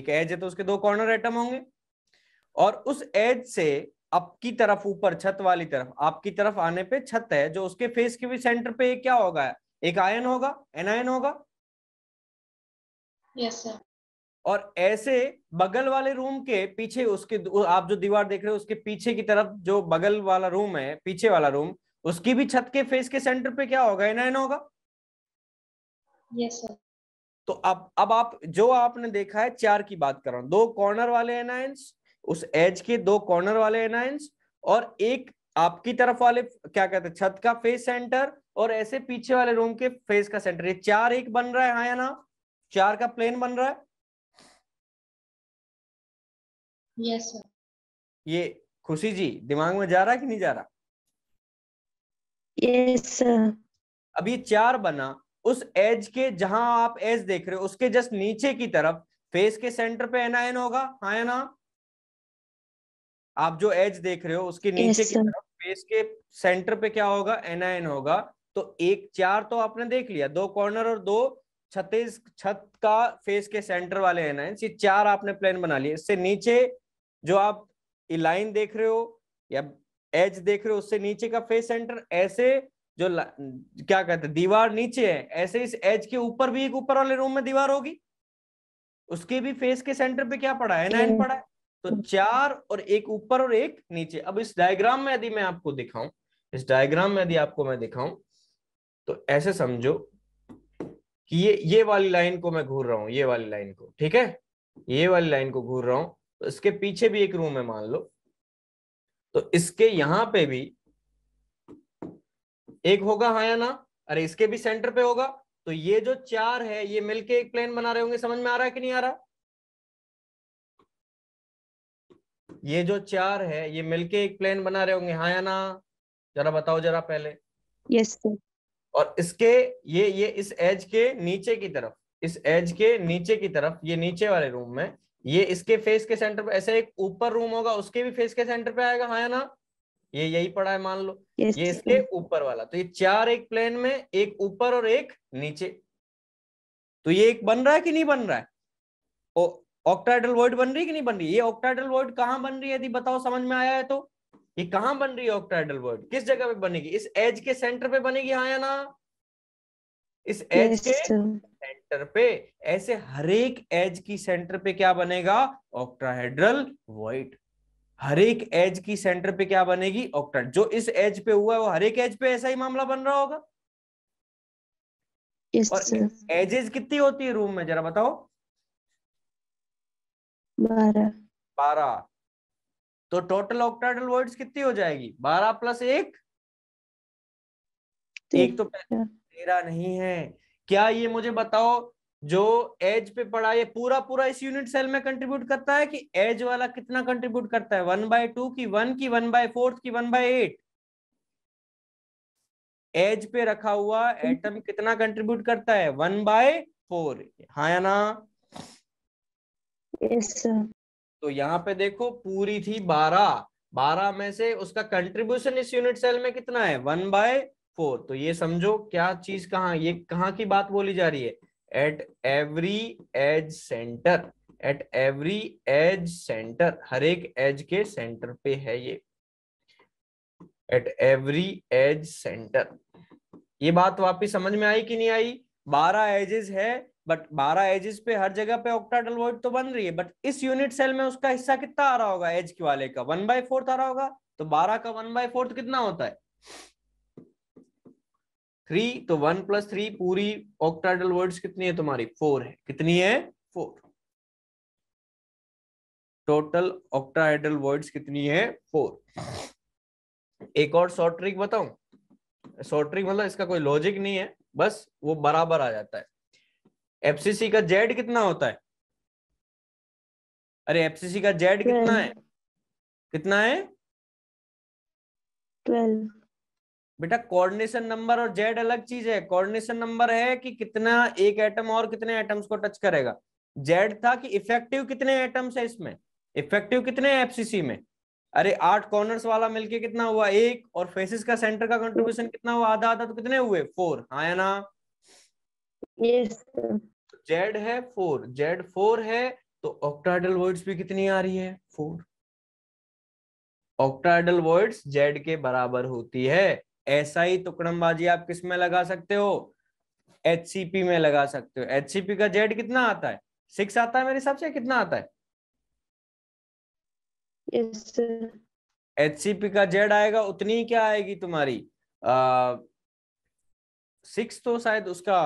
एक एज है तो उसके दो कॉर्नर आइटम होंगे और उस एज से आपकी तरफ ऊपर छत वाली तरफ आपकी तरफ आने पे छत है जो उसके फेस के भी सेंटर पे क्या होगा एक आयन होगा आयन होगा yes, और ऐसे बगल वाले रूम के पीछे उसके आप जो दीवार देख रहे हो उसके पीछे की तरफ जो बगल वाला रूम है पीछे वाला रूम उसकी भी छत के फेस के सेंटर पे क्या होगा एन आयन होगा यस yes, सर तो अब अब आप जो आपने देखा है चार की बात कर रहा हूं दो कॉर्नर वाले एनायंस उस एज के दो कॉर्नर वाले एनायंस और एक आपकी तरफ वाले क्या कहते हैं छत का फेस सेंटर और ऐसे पीछे वाले रूम के फेस का सेंटर ये चार एक बन रहा है हाँ या ना चार का प्लेन बन रहा है yes, ये खुशी जी दिमाग में जा रहा है कि नहीं जा रहा यस yes, अभी चार बना उस एज के जहां आप एज देख रहे हो उसके जस्ट नीचे की तरफ फेस के सेंटर पे एनआईन होगा हा या ना आप जो एज देख रहे हो उसके नीचे की तरफ फेस के सेंटर पे क्या होगा एनआईन होगा तो एक चार तो आपने देख लिया दो कॉर्नर और दो छत्तीस छत का फेस के सेंटर वाले एनआईन ये चार आपने प्लान बना लिए इससे नीचे जो आप लाइन देख रहे हो या एज देख रहे हो उससे नीचे का फेस सेंटर ऐसे जो क्या कहते हैं दीवार नीचे है ऐसे इस एज के ऊपर भी एक ऊपर वाले रूम में दीवार होगी उसके भी फेस के सेंटर पे क्या पड़ा है नाइन पड़ा है तो hmm. चार और एक ऊपर और एक नीचे अब इस डायग्राम में यदि मैं आपको दिखाऊं इस डायग्राम में यदि आपको मैं दिखाऊं तो ऐसे समझो कि ये ये वाली लाइन को मैं घूर रहा हूं ये वाली लाइन को ठीक है ये वाली लाइन को घूर रहा हूं तो इसके पीछे भी एक रूम है मान लो तो इसके यहां पे भी एक होगा हा या ना अरे इसके भी सेंटर पे होगा तो ये जो चार है ये मिलके एक प्लेन बना रहे होंगे समझ में आ रहा है कि नहीं आ रहा ये जो चार है ये मिलके एक प्लेन बना रहे होंगे हा या ना जरा बताओ जरा पहले यस yes, और इसके ये ये इस एज के नीचे की तरफ इस एज के नीचे की तरफ ये नीचे वाले रूम में ये इसके फेस के सेंटर पे ऐसे एक ऊपर रूम होगा उसके भी फेस के सेंटर पे आएगा हा या ना ये यही पड़ा है मान लो yes, ये इसके ऊपर वाला तो ये चार एक प्लेन में एक ऊपर और एक नीचे तो ये एक बन रहा है कि नहीं बन रहा है ऑक्टाइडल वर्ड बन रही है कि नहीं बन रही ये ऑक्टाइडल वर्ड कहां बन रही है यदि बताओ समझ में आया है तो ये कहां बन रही है ऑक्टाइडल वर्ड किस जगह पे बनेगी इस एज के सेंटर पे बनेगी हाँ या ना इस एज yes, के सेंटर पे ऐसे हरेक एज की सेंटर पे क्या बनेगा ऑक्ट्राहेड्रल वर्ड हर एक एज की सेंटर पे क्या बनेगी ऑक्टेट जो इस एज पे हुआ है वो हर एक एज पे ऐसा ही मामला बन रहा होगा yes, और एजेस कितनी होती है रूम में जरा बताओ बारह बारह तो टोटल ऑक्टाइडल वर्ड्स कितनी हो जाएगी बारह प्लस एक एक तो तेरह नहीं है क्या ये मुझे बताओ जो एज पे पड़ा ये पूरा पूरा इस यूनिट सेल में कंट्रीब्यूट करता है कि एज वाला कितना कंट्रीब्यूट करता है वन बाय टू की वन की वन बाय फोर्थ की वन बाय एट एज पे रखा हुआ एटम कितना कंट्रीब्यूट करता है वन बाय फोर हा या ना yes, तो यहाँ पे देखो पूरी थी बारह बारह में से उसका कंट्रीब्यूशन इस यूनिट सेल में कितना है वन बाय फोर तो ये समझो क्या चीज कहा ये कहा की बात बोली जा रही है at every edge centre at every edge centre हर एक एज के सेंटर पे है ये एट एवरी एज सेंटर ये बात वापिस समझ में आई कि नहीं आई बारह एजेस है बट बारह एजेस पे हर जगह पे ऑक्टाडल वॉइड तो बन रही है बट इस यूनिट सेल में उसका हिस्सा कितना आ रहा होगा एज के वाले का वन बाय फोर्थ आ रहा होगा तो बारह का वन बाय फोर्थ कितना होता है थ्री तो वन प्लस थ्री पूरी ऑक्टाइडल वर्ड्स कितनी है तुम्हारी फोर है कितनी है फोर टोटल ऑक्टाइडल वर्ड्स कितनी है फोर एक और शॉर्ट ट्रिक बताऊं शॉर्ट ट्रिक मतलब इसका कोई लॉजिक नहीं है बस वो बराबर आ जाता है एफसीसी का जेड कितना होता है अरे एफसीसी का जेड कितना है कितना है ट्वेल्व बेटा कोऑर्डिनेशन नंबर और जेड अलग चीज है कोऑर्डिनेशन नंबर है कि कितना एक एटम और कितने एटम्स को टच करेगा जेड था कि इफेक्टिव कितने एटम्स है इसमें इफेक्टिव कितने एफसीसी में अरे आठ कॉर्नर्स वाला मिलके कितना हुआ एक और फेसिस का सेंटर का कंट्रीब्यूशन कितना हुआ आधा आधा तो कितने हुए फोर हाँ या ना yes. जेड है फोर जेड फोर है तो ऑक्टाइडल वर्ड्स भी कितनी आ रही है फोर ऑक्टाइडल वर्ड्स जेड के बराबर होती है ऐसा ही तुकड़मबाजी आप किस में लगा सकते हो एच में लगा सकते हो एच का जेड कितना आता है सिक्स आता है मेरे हिसाब से कितना आता है एच yes, का जेड आएगा उतनी क्या आएगी तुम्हारी सिक्स तो शायद उसका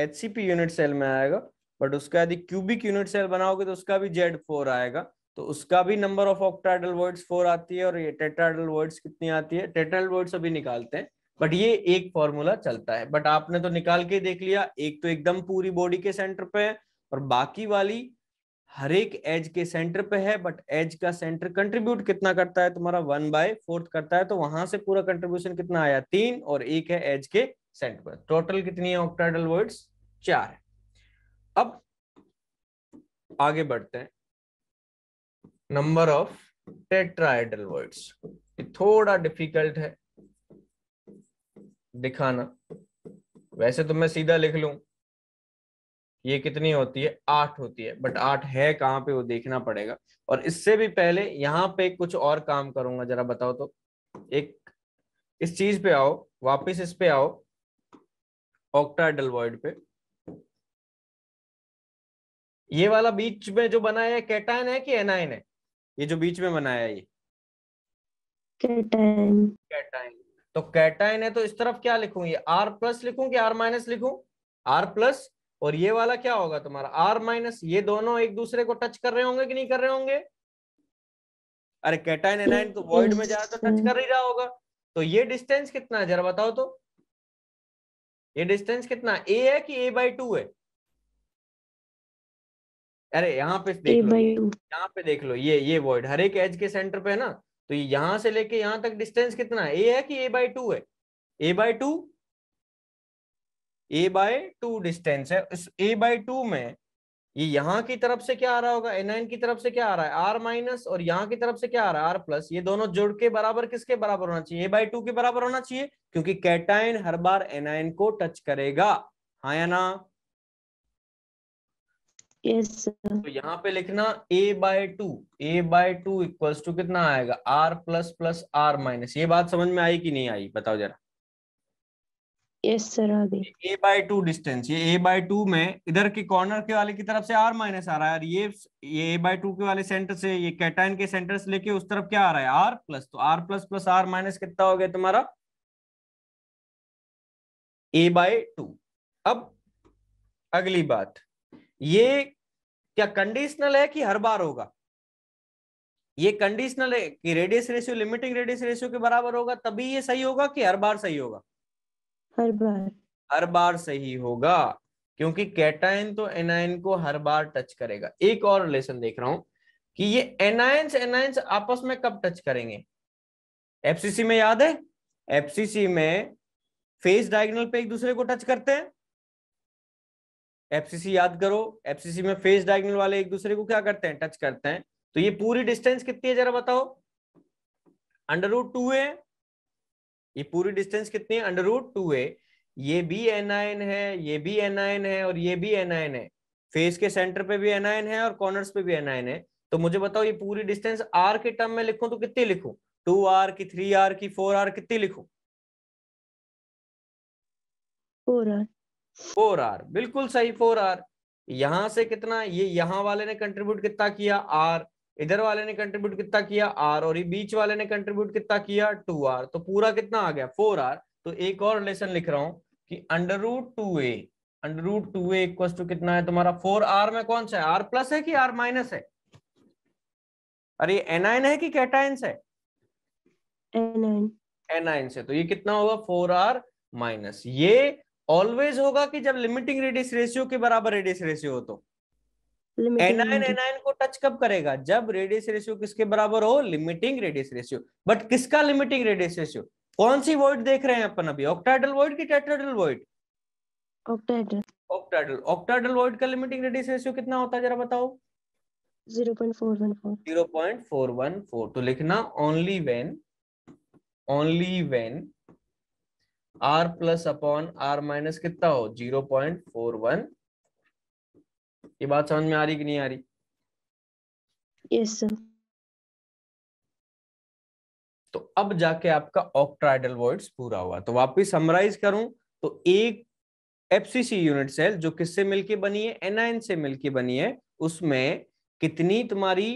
एच यूनिट सेल में आएगा बट उसका यदि क्यूबिक यूनिट सेल बनाओगे तो उसका भी जेड फोर आएगा तो उसका भी number of octahedral voids four आती है और ये टेट्राडल वर्ड्स कितनी आती है टेट्राडल वर्ड्स अभी निकालते हैं बट ये एक फॉर्मूला चलता है बट आपने तो निकाल के देख लिया एक तो एकदम पूरी बॉडी के सेंटर पे है और बाकी वाली हर एक एज के सेंटर पे है बट एज का सेंटर कंट्रीब्यूट कितना करता है तुम्हारा वन बाय फोर्थ करता है तो वहां से पूरा कंट्रीब्यूशन कितना आया तीन और एक है एज के सेंटर पर टोटल कितनी है ऑक्टाइडल वर्ड्स चार है अब आगे बढ़ते हैं नंबर ऑफ टेट्राइडल वर्ड्स ये थोड़ा डिफिकल्ट है दिखाना वैसे तो मैं सीधा लिख लू ये कितनी होती है आठ होती है बट आठ है कहां पे वो देखना पड़ेगा और इससे भी पहले यहां पे कुछ और काम करूंगा जरा बताओ तो एक इस चीज पे आओ वापस इस पे आओ ऑक्टाइडल वर्ड पे ये वाला बीच में जो बना है कैटाइन है कि एनाइन है ये जो बीच में बनाया ये कैटाइन कैटाइन तो कैटाइन है तो इस तरफ क्या लिखूं ये आर प्लस लिखूं कि आर माइनस लिखूं आर प्लस और ये वाला क्या होगा तुम्हारा आर माइनस ये दोनों एक दूसरे को टच कर रहे होंगे कि नहीं कर रहे होंगे अरे कैटाइन एनाइन तो वॉइड में जाए तो टच कर ही रहा होगा तो ये डिस्टेंस कितना है जरा बताओ तो ये डिस्टेंस कितना ए है कि ए बाई टू है अरे यहाँ पे देख लो यहाँ पे देख लो ये ये वर्ड हर एक एज के सेंटर पे है ना तो यहाँ से लेके यहाँ तक डिस्टेंस कितना है ए है कि ए बाय टू है a by two a by two distance है इस ए बाय टू में ये यहाँ की तरफ से क्या आ रहा होगा एन एन की तरफ से क्या आ रहा है आर माइनस और यहाँ की तरफ से क्या आ रहा है आर प्लस ये दोनों जोड़ के बराबर किसके बराबर होना चाहिए ए बाय टू के बराबर होना चाहिए क्योंकि कैटाइन हर बार एन को टच करेगा हाँ या ना yes, तो यहाँ पे लिखना a by two a by two equals to कितना आएगा r plus plus r minus ये बात समझ में आई कि नहीं आई बताओ जरा yes sir a by two distance ये ए बाय टू में इधर के कॉर्नर के वाले की तरफ से आर माइनस आ रहा है और ये ये ए बाय टू के वाले सेंटर से ये कैटाइन के सेंटर से लेके उस तरफ क्या आ रहा है आर प्लस तो r plus plus r minus कितना हो गया तुम्हारा ए बाय टू अब अगली बात ये क्या कंडीशनल है कि हर बार होगा ये कंडीशनल है कि radius ratio limiting radius ratio के बराबर होगा तभी ये सही होगा कि हर बार सही होगा हर बार हर बार सही होगा क्योंकि कैटाइन तो एनायन को हर बार टच करेगा एक और रिलेशन देख रहा हूं कि ये एनायंस एनायंस आपस में कब टच करेंगे एफसीसी में याद है एफसीसी में फेस डायगोनल पे एक दूसरे को टच करते हैं एफसीसी याद करो एफसीसी में फेस डायगनल वाले एक दूसरे को क्या करते हैं टच करते हैं तो ये पूरी डिस्टेंस कितनी है जरा बताओ अंडर रूट टू ए ये पूरी डिस्टेंस कितनी है अंडर रूट टू ए ये भी एनआईएन है ये भी एनआईएन है और ये भी एनआईएन है फेस के सेंटर पे भी एनआईएन है और कॉर्नर्स पे भी एनआईएन है तो मुझे बताओ ये पूरी डिस्टेंस आर के टर्म में लिखूं तो कितनी लिखूं टू आर की थ्री आर की फोर आर कितनी लिखूं फोर आर फोर आर बिल्कुल सही फोर आर यहां से कितना ये यहां वाले ने कंट्रीब्यूट कितना किया आर इधर वाले ने कंट्रीब्यूट कितना किया आर और ये बीच वाले ने कंट्रीब्यूट कितना किया टू आर तो पूरा कितना आ गया फोर आर तो एक और लेसन लिख रहा हूं कि under root two a under root two a two कितना है तुम्हारा फोर आर में कौन सा है आर प्लस है कि आर माइनस है अरे एनाइन है कि कैटाइन है एनाइन एनाइन से तो ये कितना होगा फोर आर माइनस ये ऑलवेज होगा कि जब लिमिटिंग रेडियस रेशियो के बराबर रेडियस रेशियो हो तो एनआईन एनआईन को टच कब करेगा जब रेडियस रेशियो किसके बराबर हो लिमिटिंग रेडियस रेशियो बट किसका लिमिटिंग रेडियस रेशियो कौन सी वॉइड देख रहे हैं अपन अभी ऑक्टाइडल वॉइड की tetrahedral void octahedral octahedral octahedral void का लिमिटिंग रेडियस रेशियो कितना होता है जरा बताओ 0.414 0.414 तो लिखना only when only when r plus upon are minus कितना हो जीरो पॉइंट फोर वन ये बात समझ में आ रही कि नहीं आ रही yes, तो अब जाके आपका ऑक्ट्राइडल वर्ड पूरा हुआ तो वापिस समराइज करूं तो एक एफसीसी यूनिट सेल जो किससे मिलके बनी है एनआईन से मिलके बनी है उसमें कितनी तुम्हारी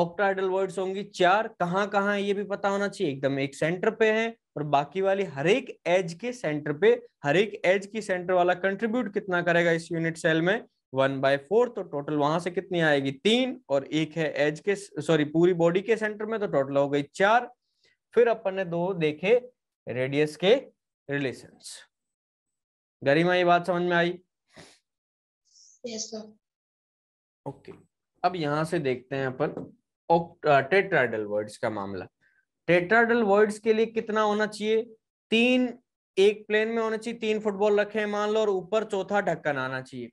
ऑक्ट्राइडल वर्ड्स होंगी चार कहां है ये भी पता होना चाहिए एकदम एक सेंटर पे है और बाकी वाली हर एक एज के सेंटर पे हर एक एज की सेंटर वाला कंट्रीब्यूट कितना करेगा इस यूनिट सेल में वन बाय फोर तो टोटल वहां से कितनी आएगी तीन और एक है एज के सॉरी पूरी बॉडी के सेंटर में तो टोटल हो गई चार फिर अपन ने दो देखे रेडियस के रिलेशन गरिमा ये बात समझ में आई यस ओके अब यहां से देखते हैं अपन टेट्राइडल वर्ड्स uh, का मामला टेट्राडल वर्ड्स के लिए कितना होना चाहिए तीन एक प्लेन में होना चाहिए तीन फुटबॉल रखे हैं मान लो और ऊपर चौथा ढक्कन आना चाहिए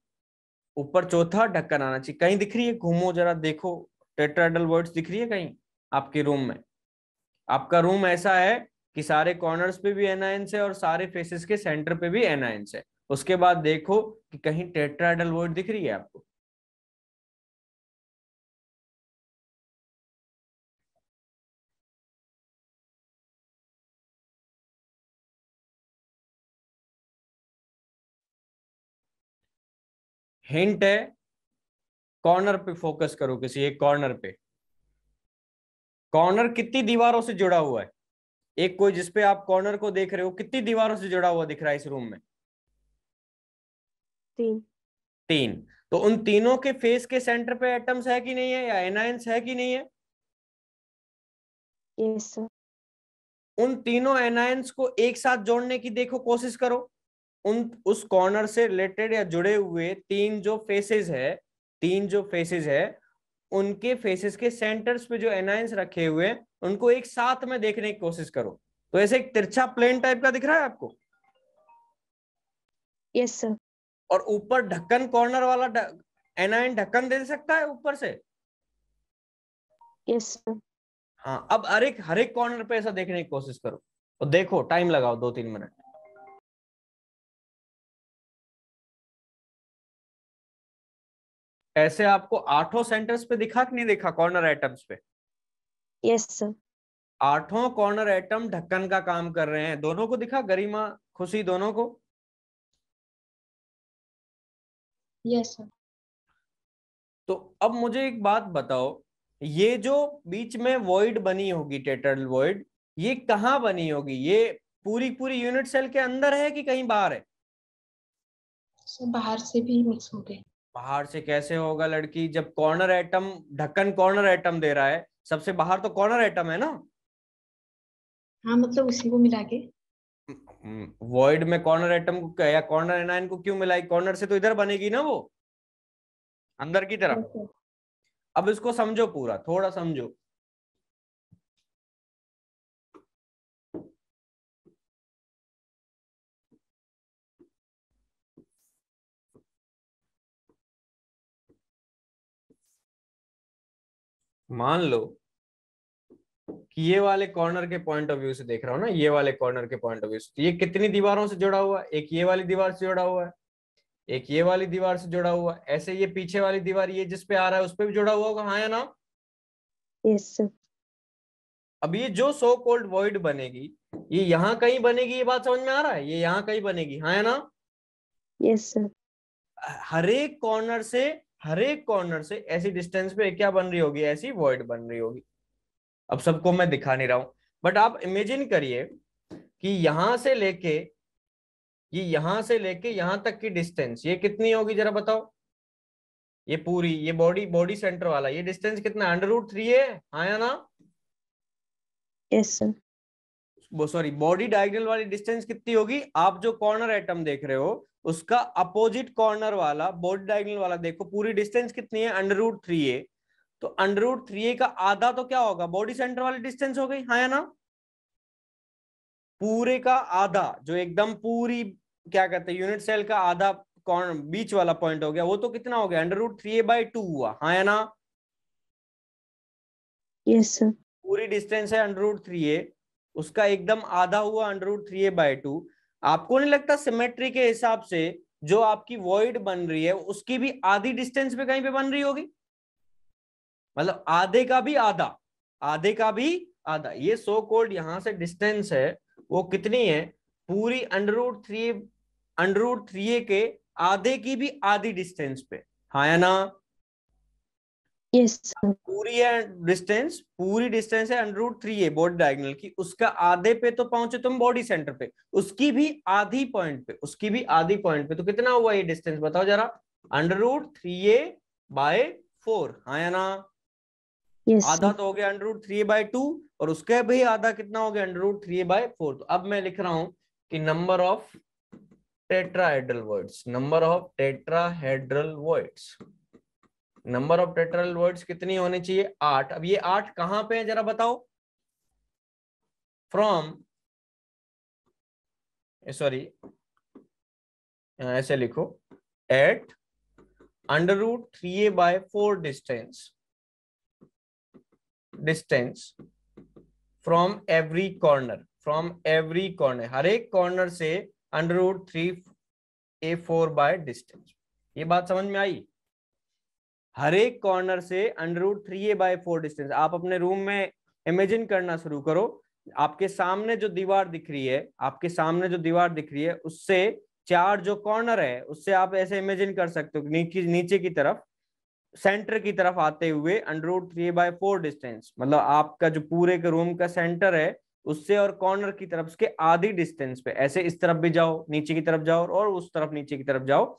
ऊपर चौथा ढक्कन आना चाहिए कहीं दिख रही है घूमो जरा देखो टेट्राडल वर्ड्स दिख रही है कहीं आपके रूम में आपका रूम ऐसा है कि सारे कॉर्नर्स पे भी एनाइंस है और सारे फेसेस के सेंटर पे भी एनाइंस है उसके बाद देखो कि कहीं टेट्राडल वर्ड दिख रही है आपको हिंट है कॉर्नर पे फोकस करो किसी एक कॉर्नर पे कॉर्नर कितनी दीवारों से जुड़ा हुआ है एक कोई जिसपे आप कॉर्नर को देख रहे हो कितनी दीवारों से जुड़ा हुआ दिख रहा है इस रूम में तीन तीन तो उन तीनों के फेस के सेंटर पे एटम्स है कि नहीं है या एनायंस है कि नहीं है yes, उन तीनों एनायंस को एक साथ जोड़ने की देखो कोशिश करो उन उस कॉर्नर से रिलेटेड या जुड़े हुए तीन जो फेसेस है तीन जो फेसेस है उनके फेसेस के सेंटर्स पे जो एनाइंस रखे हुए उनको एक साथ में देखने की कोशिश करो तो ऐसे एक तिरछा प्लेन टाइप का दिख रहा है आपको यस yes, सर और ऊपर ढक्कन कॉर्नर वाला एनाइन ढक्कन दे सकता है ऊपर से यस yes, हाँ अब हर एक हर एक कॉर्नर पे ऐसा देखने की कोशिश करो और देखो टाइम लगाओ दो तीन मिनट ऐसे आपको आठों सेंटर्स पे दिखा कि नहीं दिखा कॉर्नर आइटम्स पे यस सर आठों कॉर्नर आइटम ढक्कन का काम कर रहे हैं दोनों को दिखा गरिमा खुशी दोनों को यस yes, सर तो अब मुझे एक बात बताओ ये जो बीच में वॉइड बनी होगी टेटरल वॉइड ये कहा बनी होगी ये पूरी पूरी यूनिट सेल के अंदर है कि कहीं बाहर है बाहर से भी मिक्स हो गए बाहर से कैसे होगा लड़की जब कॉर्नर एटम ढक्कन कॉर्नर एटम दे रहा है सबसे बाहर तो कॉर्नर एटम है ना हाँ मतलब उसी को मिला के वॉइड हम्म, में कॉर्नर एटम को या कॉर्नर एनाइन को क्यों मिलाई कॉर्नर से तो इधर बनेगी ना वो अंदर की तरफ अब इसको समझो पूरा थोड़ा समझो मान लो कि ये वाले कॉर्नर के पॉइंट ऑफ व्यू से देख रहा हूं ना ये वाले कॉर्नर के पॉइंट ऑफ व्यू से तो ये कितनी दीवारों से जुड़ा हुआ है एक ये वाली दीवार से जुड़ा हुआ है एक ये वाली दीवार से जुड़ा हुआ है ऐसे ये पीछे वाली दीवार ये जिसपे आ रहा है उस पर भी जुड़ा हुआ होगा हाँ या ना yes, अब ये जो सो कोल्ड वॉइड बनेगी ये यहाँ कहीं बनेगी ये बात समझ में आ रहा है ये यहाँ कहीं बनेगी हाँ या ना यस yes, सर हर एक कॉर्नर से हर एक कॉर्नर से ऐसी डिस्टेंस पे क्या बन रही होगी ऐसी वॉइड बन रही होगी अब सबको मैं दिखा नहीं रहा हूं बट आप इमेजिन करिए कि यहां से लेके ये यहां से लेके यहां तक की डिस्टेंस ये कितनी होगी जरा बताओ ये पूरी ये बॉडी बॉडी सेंटर वाला ये डिस्टेंस कितना अंडर रूट थ्री है हाँ या ना yes sir sorry body diagonal वाली डिस्टेंस कितनी होगी आप जो कॉर्नर आइटम देख रहे हो उसका अपोजिट कॉर्नर वाला बोर्ड डायगनल वाला देखो पूरी डिस्टेंस कितनी है अंडर रूट थ्री ए तो अंडर रूट थ्री ए का आधा तो क्या होगा बॉडी सेंटर वाली डिस्टेंस हो गई हाँ या ना पूरे का आधा जो एकदम पूरी क्या कहते हैं यूनिट सेल का आधा कॉर्नर बीच वाला पॉइंट हो गया वो तो कितना हो गया under root three a by two हुआ हाँ या ना यस yes, पूरी डिस्टेंस है अंडर रूट थ्री ए उसका एकदम आधा हुआ under root three a by two आपको नहीं लगता सिमेट्री के हिसाब से जो आपकी वॉइड बन रही है उसकी भी आधी डिस्टेंस पे कहीं पे बन रही होगी मतलब आधे का भी आधा आधे का भी आधा ये सो कोल्ड यहां से डिस्टेंस है वो कितनी है पूरी अंडरूट थ्री अंडरूट थ्री के आधे की भी आधी डिस्टेंस पे हाँ या ना yes. पूरी है डिस्टेंस पूरी डिस्टेंस है under three a body diagonal की उसका आधे पे तो पहुंचे तुम बॉडी सेंटर पे उसकी भी आधी पॉइंट पे उसकी भी आधी पॉइंट पे तो कितना हुआ ये डिस्टेंस बताओ जरा under root three a by four हाँ या ना yes. आधा तो हो गया अंडरूट थ्री बाय टू और उसके भी आधा कितना हो गया अंडरूट थ्री बाय फोर तो अब मैं लिख रहा हूं कि number of tetrahedral voids number of tetrahedral voids number of tetrahedral voids कितनी होने चाहिए आठ अब ये आठ कहां पे है जरा बताओ फ्रॉम सॉरी ऐसे लिखो at under root three a by four distance distance from every corner from every corner हर एक कॉर्नर से under root three a four by distance ये बात समझ में आई हर एक कॉर्नर से under root three a by four distance आप अपने रूम में इमेजिन करना शुरू करो आपके सामने जो दीवार दिख रही है आपके सामने जो दीवार दिख रही है उससे चार जो कॉर्नर है उससे आप ऐसे इमेजिन कर सकते हो नीचे नीचे की तरफ सेंटर की तरफ आते हुए under root three by four distance मतलब आपका जो पूरे के रूम का सेंटर है उससे और कॉर्नर की तरफ उसके आधी डिस्टेंस पे ऐसे इस तरफ भी जाओ नीचे की तरफ जाओ और उस तरफ नीचे की तरफ जाओ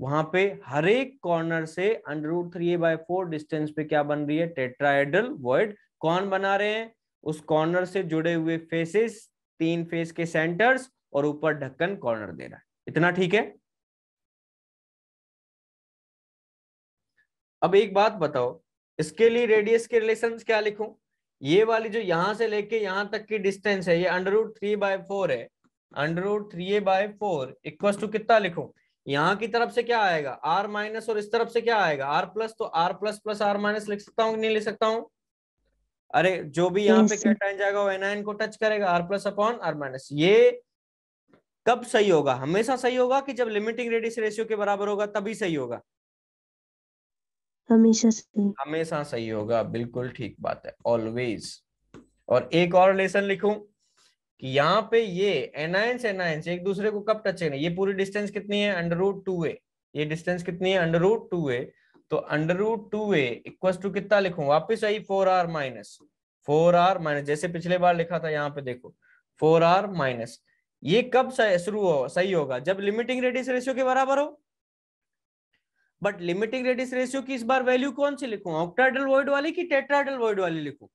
वहां पे हर एक कॉर्नर से under root three a by four distance पे क्या बन रही है टेट्राइडल वर्ड कौन बना रहे हैं उस कॉर्नर से जुड़े हुए फेसेस तीन फेस के सेंटर्स और ऊपर ढक्कन कॉर्नर दे रहा है इतना ठीक है अब एक बात बताओ इसके लिए रेडियस के रिलेशन क्या लिखूं ये वाली जो यहां से लेके यहां तक की डिस्टेंस है ये under root three by four है under root three by four equal to कितना लिखूं यहाँ की तरफ से क्या आएगा आर माइनस और इस तरफ से क्या आएगा आर प्लस तो r plus plus r minus लिख सकता हूँ नहीं लिख सकता हूँ अरे जो भी यहाँ पे कैटाइन जाएगा वो एनआईन को टच करेगा r plus upon are minus ये कब सही होगा हमेशा सही होगा कि जब लिमिटिंग रेडियस रेशियो के बराबर होगा तभी सही होगा हमेशा सही हमेशा सही होगा बिल्कुल ठीक बात है ऑलवेज और एक और लेसन लिखूं कि यहाँ पे ये एनायंस एनायंस एक दूसरे को कब टच करेंगे ये पूरी डिस्टेंस कितनी है अंडर रूट टू ए ये डिस्टेंस कितनी है अंडर रूट टू ए तो under root two a equal to कितना लिखू वापिस आई four r minus four r minus जैसे पिछले बार लिखा था यहाँ पे देखो फोर आर माइनस ये कब शुरू हो सही होगा जब लिमिटिंग रेडियस रेशियो के बराबर हो बट लिमिटिंग रेडियस रेशियो की इस बार वैल्यू कौन सी लिखू ऑक्टाडल वॉइड वाली की टेट्राइडल वॉइड वाली लिखू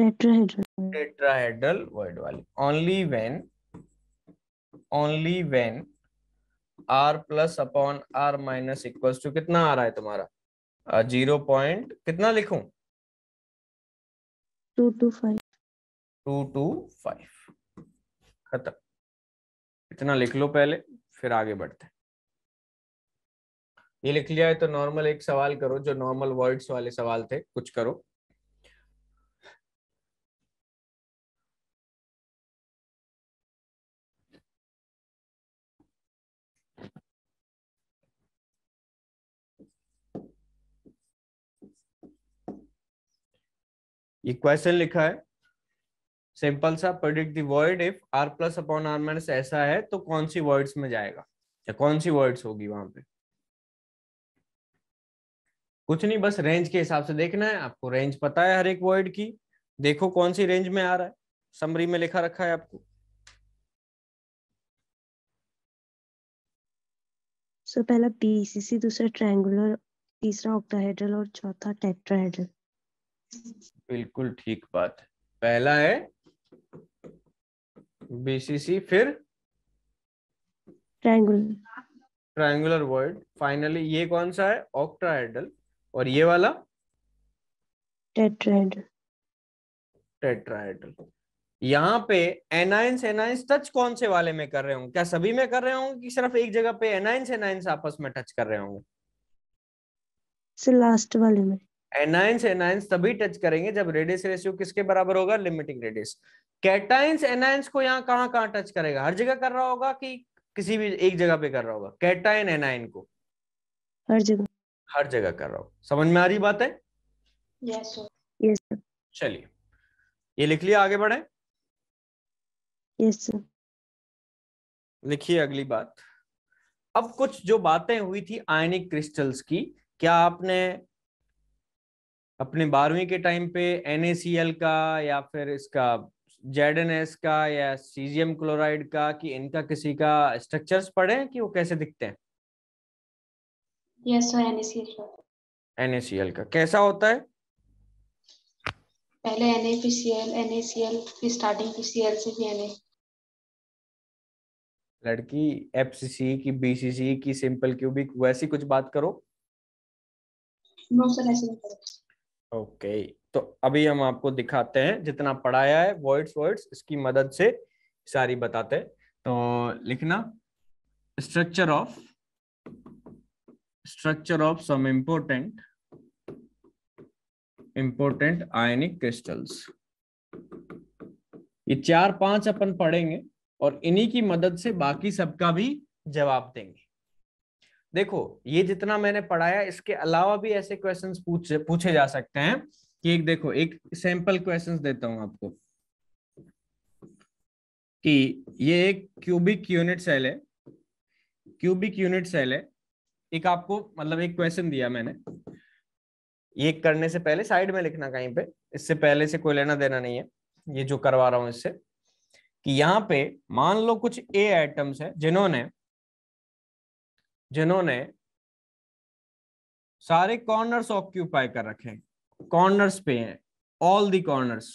tetrahedral tetrahedral void वाली only when only when r plus upon r minus equals to कितना आ रहा है तुम्हारा जीरो पॉइंट कितना लिखूं two two five two two five खत्म इतना लिख लो पहले फिर आगे बढ़ते ये लिख लिया है तो नॉर्मल एक सवाल करो जो नॉर्मल वर्ड्स वाले सवाल थे कुछ करो ये क्वेश्चन लिखा है सिंपल सा predict third if r plus upon are minus ऐसा है तो कौन सी वर्ड्स में जाएगा या कौन सी वर्ड्स होगी वहां पे कुछ नहीं बस रेंज के हिसाब से देखना है आपको रेंज पता है हर एक वर्ड की देखो कौन सी रेंज में आ रहा है समरी में लिखा रखा है आपको सर पहला बीसीसी दूसरा ट्रायंगुलर तीसरा ऑक्टाहेड्रल और चौथा टेट्राहेड्रल बिल्कुल ठीक बात पहला है बीसीसी फिर ट्रायंगुलर ट्रायंगुलर वर्ड फाइनली ये कौन सा है ऑक्ट्राइडल और ये वाला टेट्राइडल टेट्राइडल यहाँ पे एनाइंस एनाइंस टच कौन से वाले में कर रहे होंगे क्या सभी में कर रहे होंगे कि सिर्फ एक जगह पे एनाइंस एनाइंस आपस में टच कर रहे होंगे लास्ट वाले में एनाइंस एनाइंस तभी टच करेंगे जब रेडियस रेशियो किसके बराबर होगा लिमिटिंग रेडियस कैटाइंस एनाइंस को यहाँ कहाँ कहाँ टच करेगा हर जगह कर रहा होगा कि किसी भी एक जगह पे कर रहा होगा कैटाइन एनाइन को हर जगह हर जगह कर रहा होगा समझ में आ रही बात है yes, yes, चलिए ये लिख लिया आगे बढ़े yes, लिखिए अगली बात अब कुछ जो बातें हुई थी आयनिक क्रिस्टल्स की क्या आपने अपने बारहवीं के टाइम पे एन का या फिर इसका जेड का या सीजियम क्लोराइड का कि इनका किसी का स्ट्रक्चर्स पढ़े कि वो कैसे दिखते हैं एन एस सी एल का कैसा होता है पहले N N A P C L NaPCl NaCl फिर स्टार्टिंग पी सी एल से भी एन ए लड़की एफ सी सी की बी सी सी की सिंपल क्यूबिक वैसी कुछ बात करो नो सर ऐसे नहीं करो ओके तो अभी हम आपको दिखाते हैं जितना पढ़ाया है वर्ड्स वर्ड्स इसकी मदद से सारी बताते हैं तो लिखना structure of structure of some important important ionic crystals ये चार पांच अपन पढ़ेंगे और इन्हीं की मदद से बाकी सबका भी जवाब देंगे देखो ये जितना मैंने पढ़ाया इसके अलावा भी ऐसे क्वेश्चंस पूछे पूछे जा सकते हैं कि एक देखो एक सैंपल क्वेश्चंस देता हूं आपको कि ये एक क्यूबिक यूनिट सेल है क्यूबिक यूनिट सेल है एक आपको मतलब एक क्वेश्चन दिया मैंने ये करने से पहले साइड में लिखना कहीं पे इससे पहले से कोई लेना देना नहीं है ये जो करवा रहा हूं इससे कि यहाँ पे मान लो कुछ ए आइटम्स है जिन्होंने जिन्होंने सारे कॉर्नर्स ऑक्यूपाई कर रखे हैं कॉर्नर्स पे हैं ऑल दी कॉर्नर्स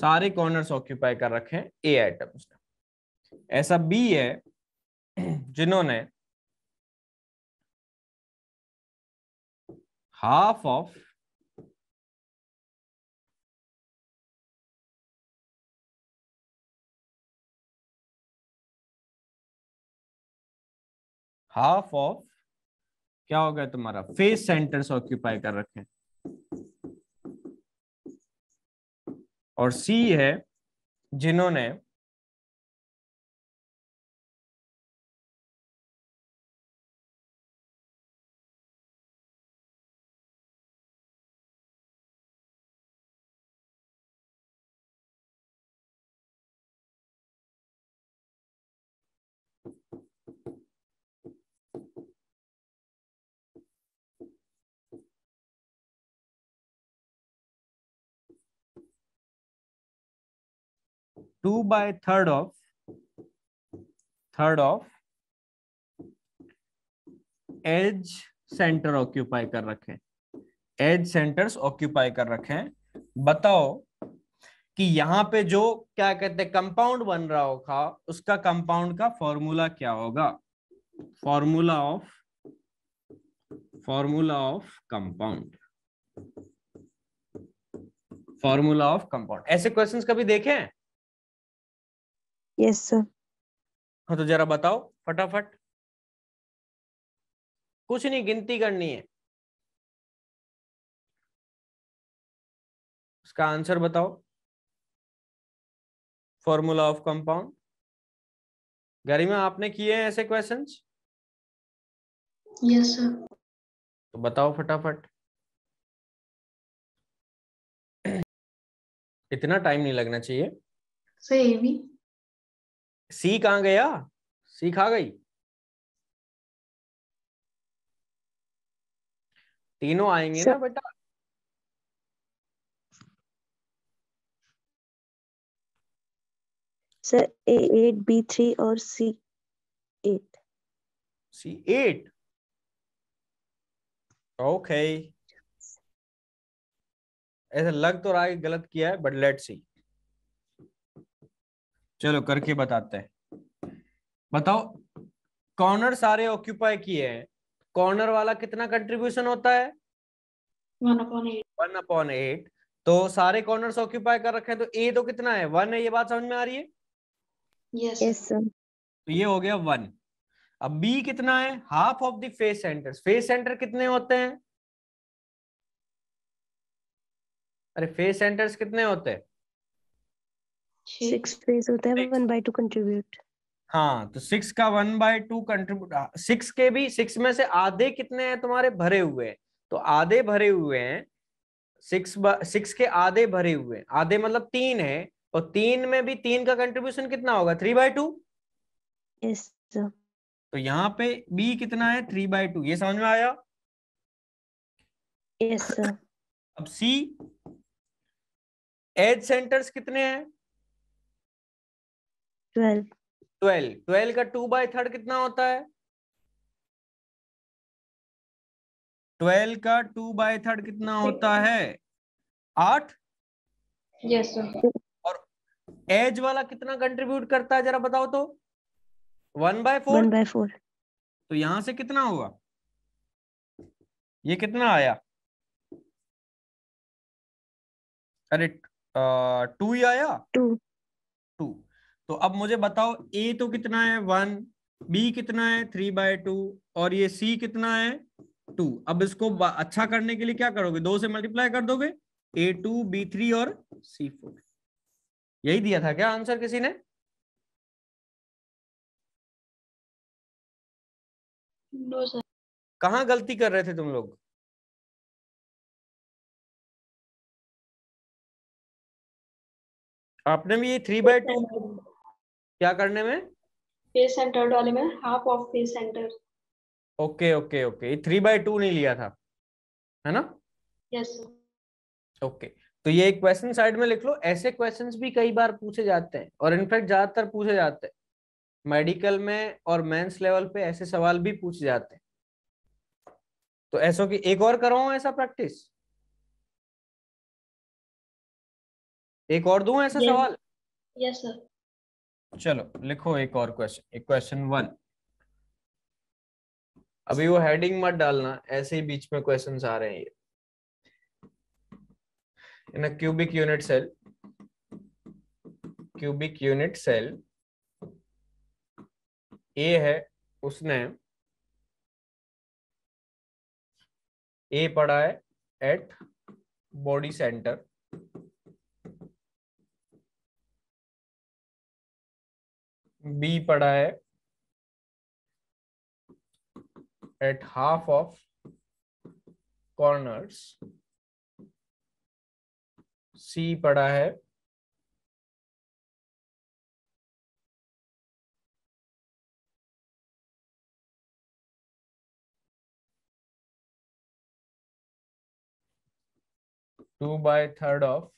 सारे कॉर्नर्स ऑक्यूपाई कर रखे हैं ए आइटम्स ऐसा बी है जिन्होंने हाफ ऑफ हाफ ऑफ क्या हो गया तुम्हारा फेस सेंटर्स ऑक्यूपाई कर रखे और सी है जिन्होंने 2 by third of third of edge centre occupy कर रखे एज सेंटर्स ऑक्यूपाई कर रखे बताओ कि यहां पे जो क्या कहते हैं कंपाउंड बन रहा होगा उसका कंपाउंड का फॉर्मूला क्या होगा formula of formula of compound formula of compound ऐसे क्वेश्चंस कभी देखे हैं यस सर हाँ तो जरा बताओ फटाफट कुछ नहीं गिनती करनी है उसका आंसर बताओ फॉर्मूला ऑफ कंपाउंड गरिमा आपने किए हैं ऐसे क्वेश्चंस यस सर तो बताओ फटाफट इतना टाइम नहीं लगना चाहिए सही भी सी कहाँ गया सी खा गई तीनों आएंगे ना बेटा sir A eight B three और C eight C eight okay ऐसा लग तो रहा है गलत किया है बट लेट सी चलो करके बताते हैं बताओ कॉर्नर सारे ऑक्यूपाई किए हैं कॉर्नर वाला कितना कंट्रीब्यूशन होता है तो सारे कॉर्नर ऑक्यूपाई कर रखे हैं तो ए तो कितना है वन है ये बात समझ में आ रही है यस yes. yes, तो ये हो गया वन अब बी कितना है half of the face centre face centre कितने होते हैं अरे फेस सेंटर्स कितने होते हैं सिक्स हाँ तो का one by two contribute six के भी सिक्स में से आधे कितने हैं तुम्हारे भरे हुए तो आधे भरे हुए हैं सिक्स सिक्स के आधे भरे हुए आधे मतलब तीन है और तीन में भी तीन का कंट्रीब्यूशन कितना होगा थ्री बाय टू तो यहाँ पे बी कितना है थ्री बाय टू ये समझ में आया अब सी एज सेंटर्स कितने हैं ट्वेल्व ट्वेल्व का टू बाई थर्ड कितना होता है ट्वेल्व का टू बाई थर्ड कितना होता है आठ yes, और एज वाला कितना कंट्रीब्यूट करता है जरा बताओ तो one by four by four तो यहां से कितना हुआ ये कितना आया अरे टू ही आया टू टू तो अब मुझे बताओ ए तो कितना है वन बी कितना है थ्री बाय टू और ये सी कितना है टू अब इसको अच्छा करने के लिए क्या करोगे दो से मल्टीप्लाई कर दोगे ए टू बी थ्री और सी फोर यही दिया था क्या आंसर किसी ने कहा गलती कर रहे थे तुम लोग आपने भी ये थ्री बाय टू क्या करने में फेस सेंटर वाले में half of face centre okay okay okay three by two नहीं लिया था है ना यस yes, ओके okay. तो ये एक क्वेश्चन साइड में लिख लो ऐसे क्वेश्चंस भी कई बार पूछे जाते हैं और इनफैक्ट ज्यादातर पूछे जाते हैं मेडिकल में और मेंस लेवल पे ऐसे सवाल भी पूछे जाते हैं तो ऐसा कि एक और करो ऐसा प्रैक्टिस एक और दू ऐसा yes. सवाल यस yes, सर चलो लिखो एक और क्वेश्चन क्वेश्चन वन अभी वो हेडिंग मत डालना ऐसे ही बीच में क्वेश्चन आ रहे हैं ये in a cubic unit cell cubic unit cell A है उसने ए पढ़ा है एट बॉडी सेंटर बी पड़ा है at half of corners C पड़ा है two by third of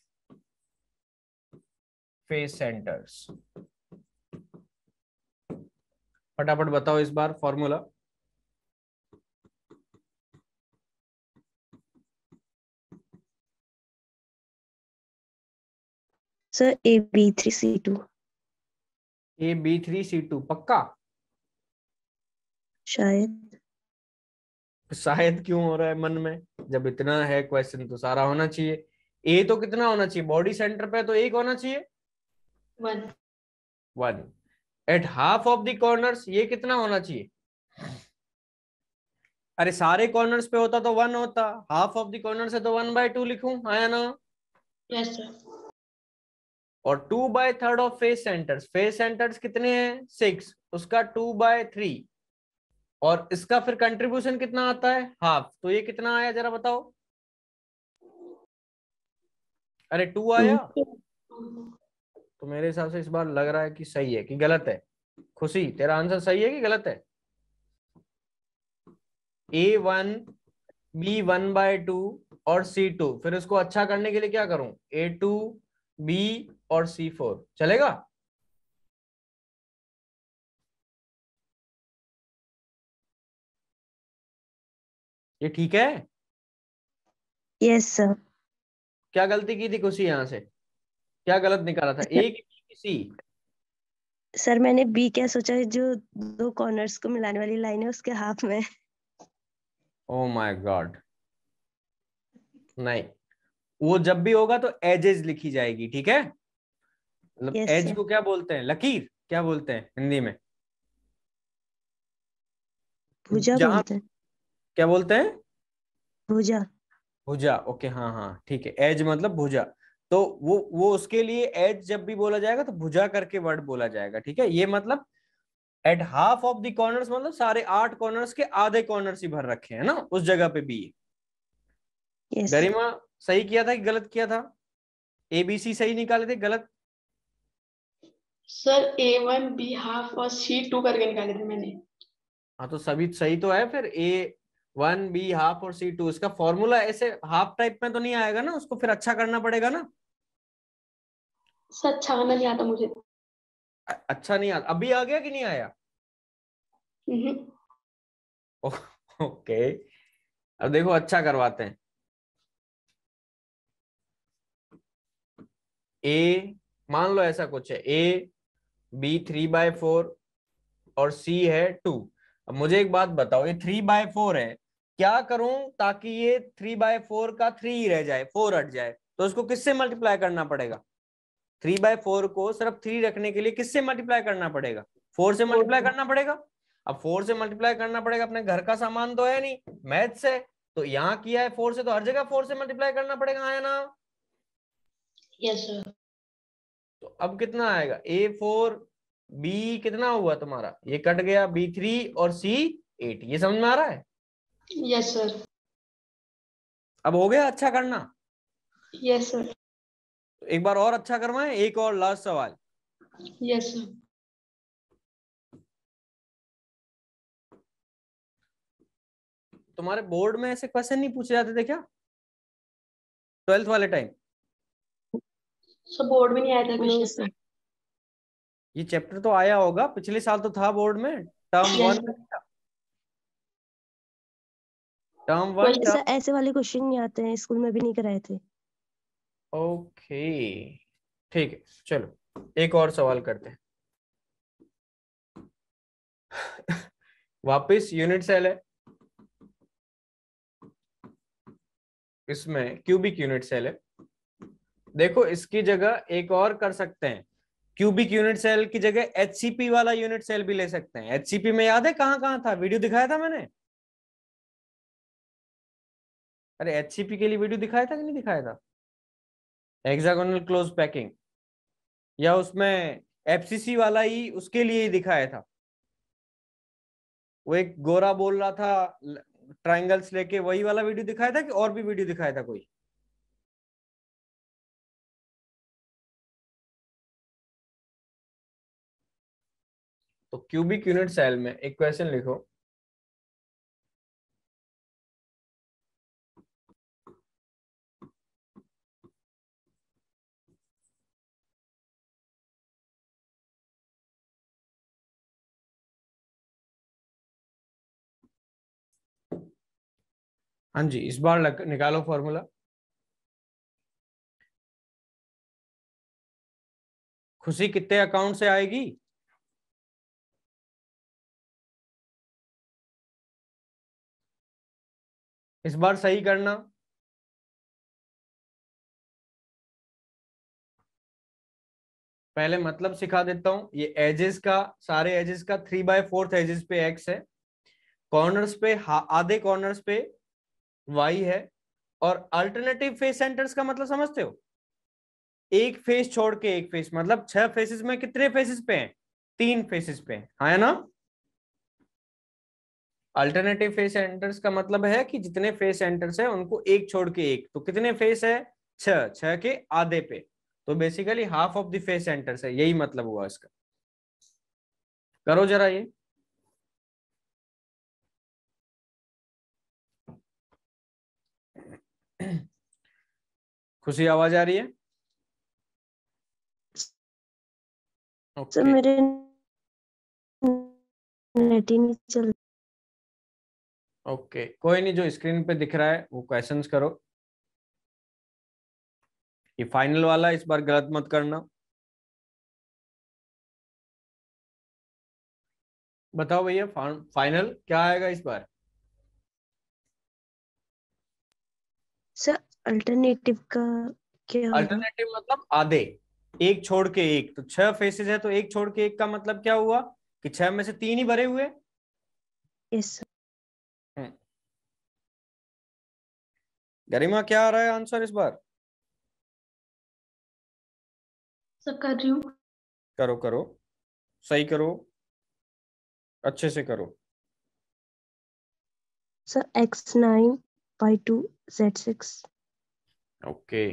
face centres फटाफट बताओ इस बार formula A B three C two A B three C two पक्का शायद शायद क्यों हो रहा है मन में जब इतना है क्वेश्चन तो सारा होना चाहिए ए तो कितना होना चाहिए बॉडी सेंटर पे तो एक होना चाहिए one one at half of the ये कितना होना चाहिए अरे सारे कॉर्नर पे होता तो वन होता हाफ ऑफ दॉर्नर से तो वन बाय टू लिखू आया ना yes, और two by third of face centres face centres कितने हैं सिक्स उसका टू बाय थ्री और इसका फिर कंट्रीब्यूशन कितना आता है हाफ तो ये कितना आया जरा बताओ अरे टू आया तो मेरे हिसाब से इस बार लग रहा है कि सही है कि गलत है खुशी तेरा आंसर सही है कि गलत है A one B one by two और सी टू फिर इसको अच्छा करने के लिए क्या करूं ए टू बी और सी फोर चलेगा ये ठीक है यस yes, सर क्या गलती की थी खुशी यहां से क्या गलत निकाला था ए सी सर मैंने बी क्या सोचा है जो दो कॉर्नर्स को मिलाने वाली लाइन है उसके हाफ में ओ माय गॉड नहीं वो जब भी होगा तो एजेज लिखी जाएगी ठीक है मतलब yes, एज को क्या बोलते हैं लकीर क्या बोलते हैं हिंदी में भुजा बोलते हैं क्या बोलते हैं भुजा भुजा ओके हाँ हाँ ठीक है एज मतलब भुजा तो वो वो उसके लिए एट जब भी बोला जाएगा तो भुजा करके वर्ड बोला जाएगा ठीक है ये मतलब एट हाफ ऑफ दॉर्नर मतलब सारे आठ कॉर्नर के आधे कॉर्नर ही भर रखे हैं ना उस जगह पे भी yes. गरिमा सही किया था कि गलत किया था एबीसी सही निकाले थे गलत sir A one B half और सी टू करके निकाले थे मैंने हाँ तो सभी सही तो है फिर ए वन बी हाफ और सी टू इसका फॉर्मूला ऐसे हाफ टाइप में तो नहीं आएगा ना उसको फिर अच्छा करना पड़ेगा ना सर अच्छा गाना नहीं आता मुझे अच्छा नहीं आता अभी आ गया कि नहीं आया हम्म। ओ, ओके अब देखो अच्छा करवाते हैं ए मान लो ऐसा कुछ है A B three by four और सी है टू अब मुझे एक बात बताओ ये थ्री बाय फोर है क्या करूं ताकि ये थ्री बाय फोर का थ्री रह जाए फोर हट जाए तो उसको किससे मल्टीप्लाई करना पड़ेगा थ्री बाय फोर को सिर्फ थ्री रखने के लिए किससे मल्टीप्लाई करना पड़ेगा फोर से मल्टीप्लाई करना पड़ेगा अब फोर से मल्टीप्लाई करना पड़ेगा अपने घर का सामान तो है नहीं मैथ से तो यहाँ किया है फोर से तो हर जगह फोर से मल्टीप्लाई करना पड़ेगा आया ना यस yes, तो अब कितना आएगा ए फोर बी कितना हुआ तुम्हारा ये कट गया बी थ्री और सी एट ये समझ में आ रहा है यस yes, सर अब हो गया अच्छा करना यस yes, सर एक बार और अच्छा करवाएं एक और लास्ट सवाल यस yes, तुम्हारे बोर्ड में ऐसे क्वेश्चन नहीं पूछे जाते थे क्या ट्वेल्थ वाले टाइम बोर्ड में नहीं आया था क्वेश्चन ये चैप्टर तो आया होगा पिछले साल तो था बोर्ड में टर्म वन टर्म वन ऐसे वाले क्वेश्चन नहीं आते हैं स्कूल में भी नहीं कराए थे ओके ठीक है चलो एक और सवाल करते हैं वापस यूनिट सेल है इसमें क्यूबिक यूनिट सेल है देखो इसकी जगह एक और कर सकते हैं क्यूबिक यूनिट सेल की जगह एच वाला यूनिट सेल भी ले सकते हैं एच में याद है कहां कहां था वीडियो दिखाया था मैंने अरे एच के लिए वीडियो दिखाया था कि नहीं दिखाया था हेक्सागोनल क्लोज पैकिंग या उसमें एफसीसी वाला ही उसके लिए ही दिखाया था वो एक गोरा बोल रहा था ट्राइंगल्स लेके वही वाला वीडियो दिखाया था कि और भी वीडियो दिखाया था कोई तो क्यूबिक यूनिट सेल में एक क्वेश्चन लिखो हाँ जी इस बार लग, निकालो फॉर्मूला खुशी कितने अकाउंट से आएगी इस बार सही करना पहले मतलब सिखा देता हूं ये एजेस का सारे एजेस का थ्री बाय फोर्थ एजेस पे एक्स है कॉर्नर्स पे आधे कॉर्नर्स पे वाई है और अल्टरनेटिव फेस सेंटर्स का मतलब समझते हो एक फेस छोड़ के एक फेस मतलब छह फेसेस में कितने फेसेस पे हैं तीन फेसेस पे हाँ है ना अल्टरनेटिव फेस सेंटर्स का मतलब है कि जितने फेस सेंटर्स हैं उनको एक छोड़ के एक तो कितने फेस है छह छह के आधे पे तो basically half of the face centres है यही मतलब हुआ इसका करो जरा ये खुशी आवाज आ रही है okay. मेरे नेट ही नहीं चल ओके okay. कोई नहीं जो स्क्रीन पे दिख रहा है वो क्वेश्चंस करो ये फाइनल वाला इस बार गलत मत करना बताओ भैया फाइनल क्या आएगा इस बार सर अल्टरनेटिव का क्या अल्टरनेटिव मतलब आधे एक छोड़ के एक तो छह फेसेस है तो एक छोड़ के एक का मतलब क्या हुआ कि छह में से तीन ही भरे हुए yes, गरिमा क्या आ रहा है आंसर इस बार सर कर रही हूँ करो करो सही करो अच्छे से करो sir X nine by two Z six okay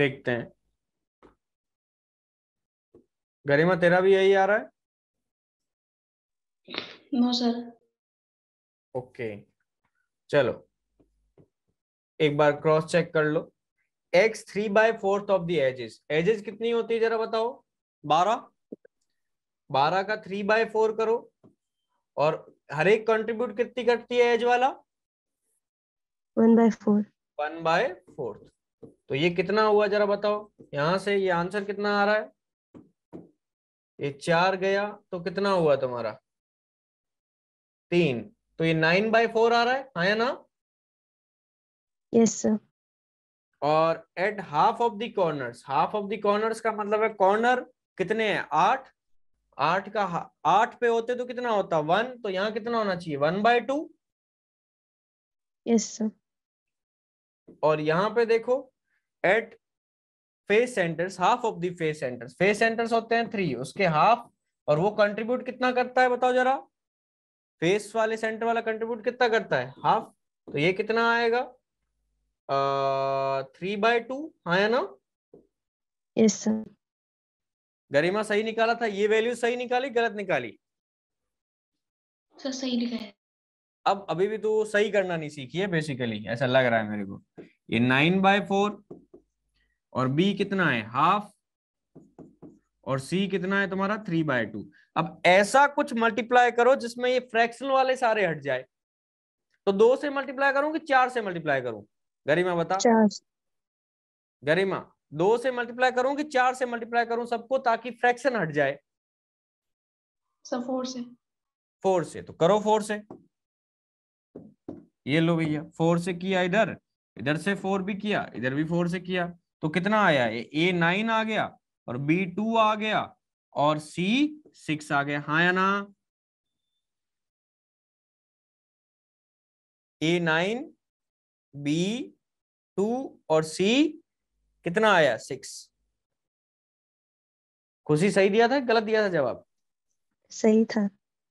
देखते हैं गरिमा तेरा भी यही आ रहा है नो सर ओके चलो एक बार क्रॉस चेक कर लो X three by fourth of the edges edges कितनी होती है जरा बताओ बारह बारह का थ्री बाय फोर करो और हर एक कंट्रीब्यूट कितनी कटती है एज वाला one by four one by fourth तो ये कितना हुआ जरा बताओ यहां से ये आंसर कितना आ रहा है ये चार गया तो कितना हुआ तुम्हारा तीन तो ये नाइन बाय फोर आ रहा है आया हाँ ना यस सर और eight half of the corners half of the corners का मतलब है कॉर्नर कितने हैं आठ आठ का आठ पे होते तो कितना होता वन तो यहाँ कितना होना चाहिए one by two yes sir और यहां पे देखो eight face centres half of the face centres face centres होते हैं थ्री उसके हाफ और वो कंट्रीब्यूट कितना करता है बताओ जरा फेस वाले सेंटर वाला कंट्रीब्यूट कितना करता है हाफ तो ये कितना आएगा थ्री बाय टू है ना यस गरिमा सही निकाला था ये वैल्यू सही निकाली गलत निकाली सर सही निकाली अब अभी भी तो सही करना नहीं सीखी है बेसिकली ऐसा लग रहा है मेरे को ये नाइन बाय फोर और बी कितना है हाफ और सी कितना है तुम्हारा थ्री बाय टू अब ऐसा कुछ मल्टीप्लाई करो जिसमें ये फ्रैक्शन वाले सारे हट जाए तो दो से मल्टीप्लाई करूं कि चार से मल्टीप्लाई करूं गरिमा बता गरिमा दो से मल्टीप्लाई करूं कि चार से मल्टीप्लाई करूं सबको ताकि फ्रैक्शन हट जाए सब फोर से फोर से तो करो फोर से ये लो भैया फोर से किया इधर इधर से फोर भी किया इधर भी फोर से किया तो कितना आया ए नाइन आ गया और बी टू आ गया और सी सिक्स आ गया हाँ या ना ए नाइन बी टू और सी कितना आया सिक्स खुशी सही दिया था गलत दिया था जवाब सही था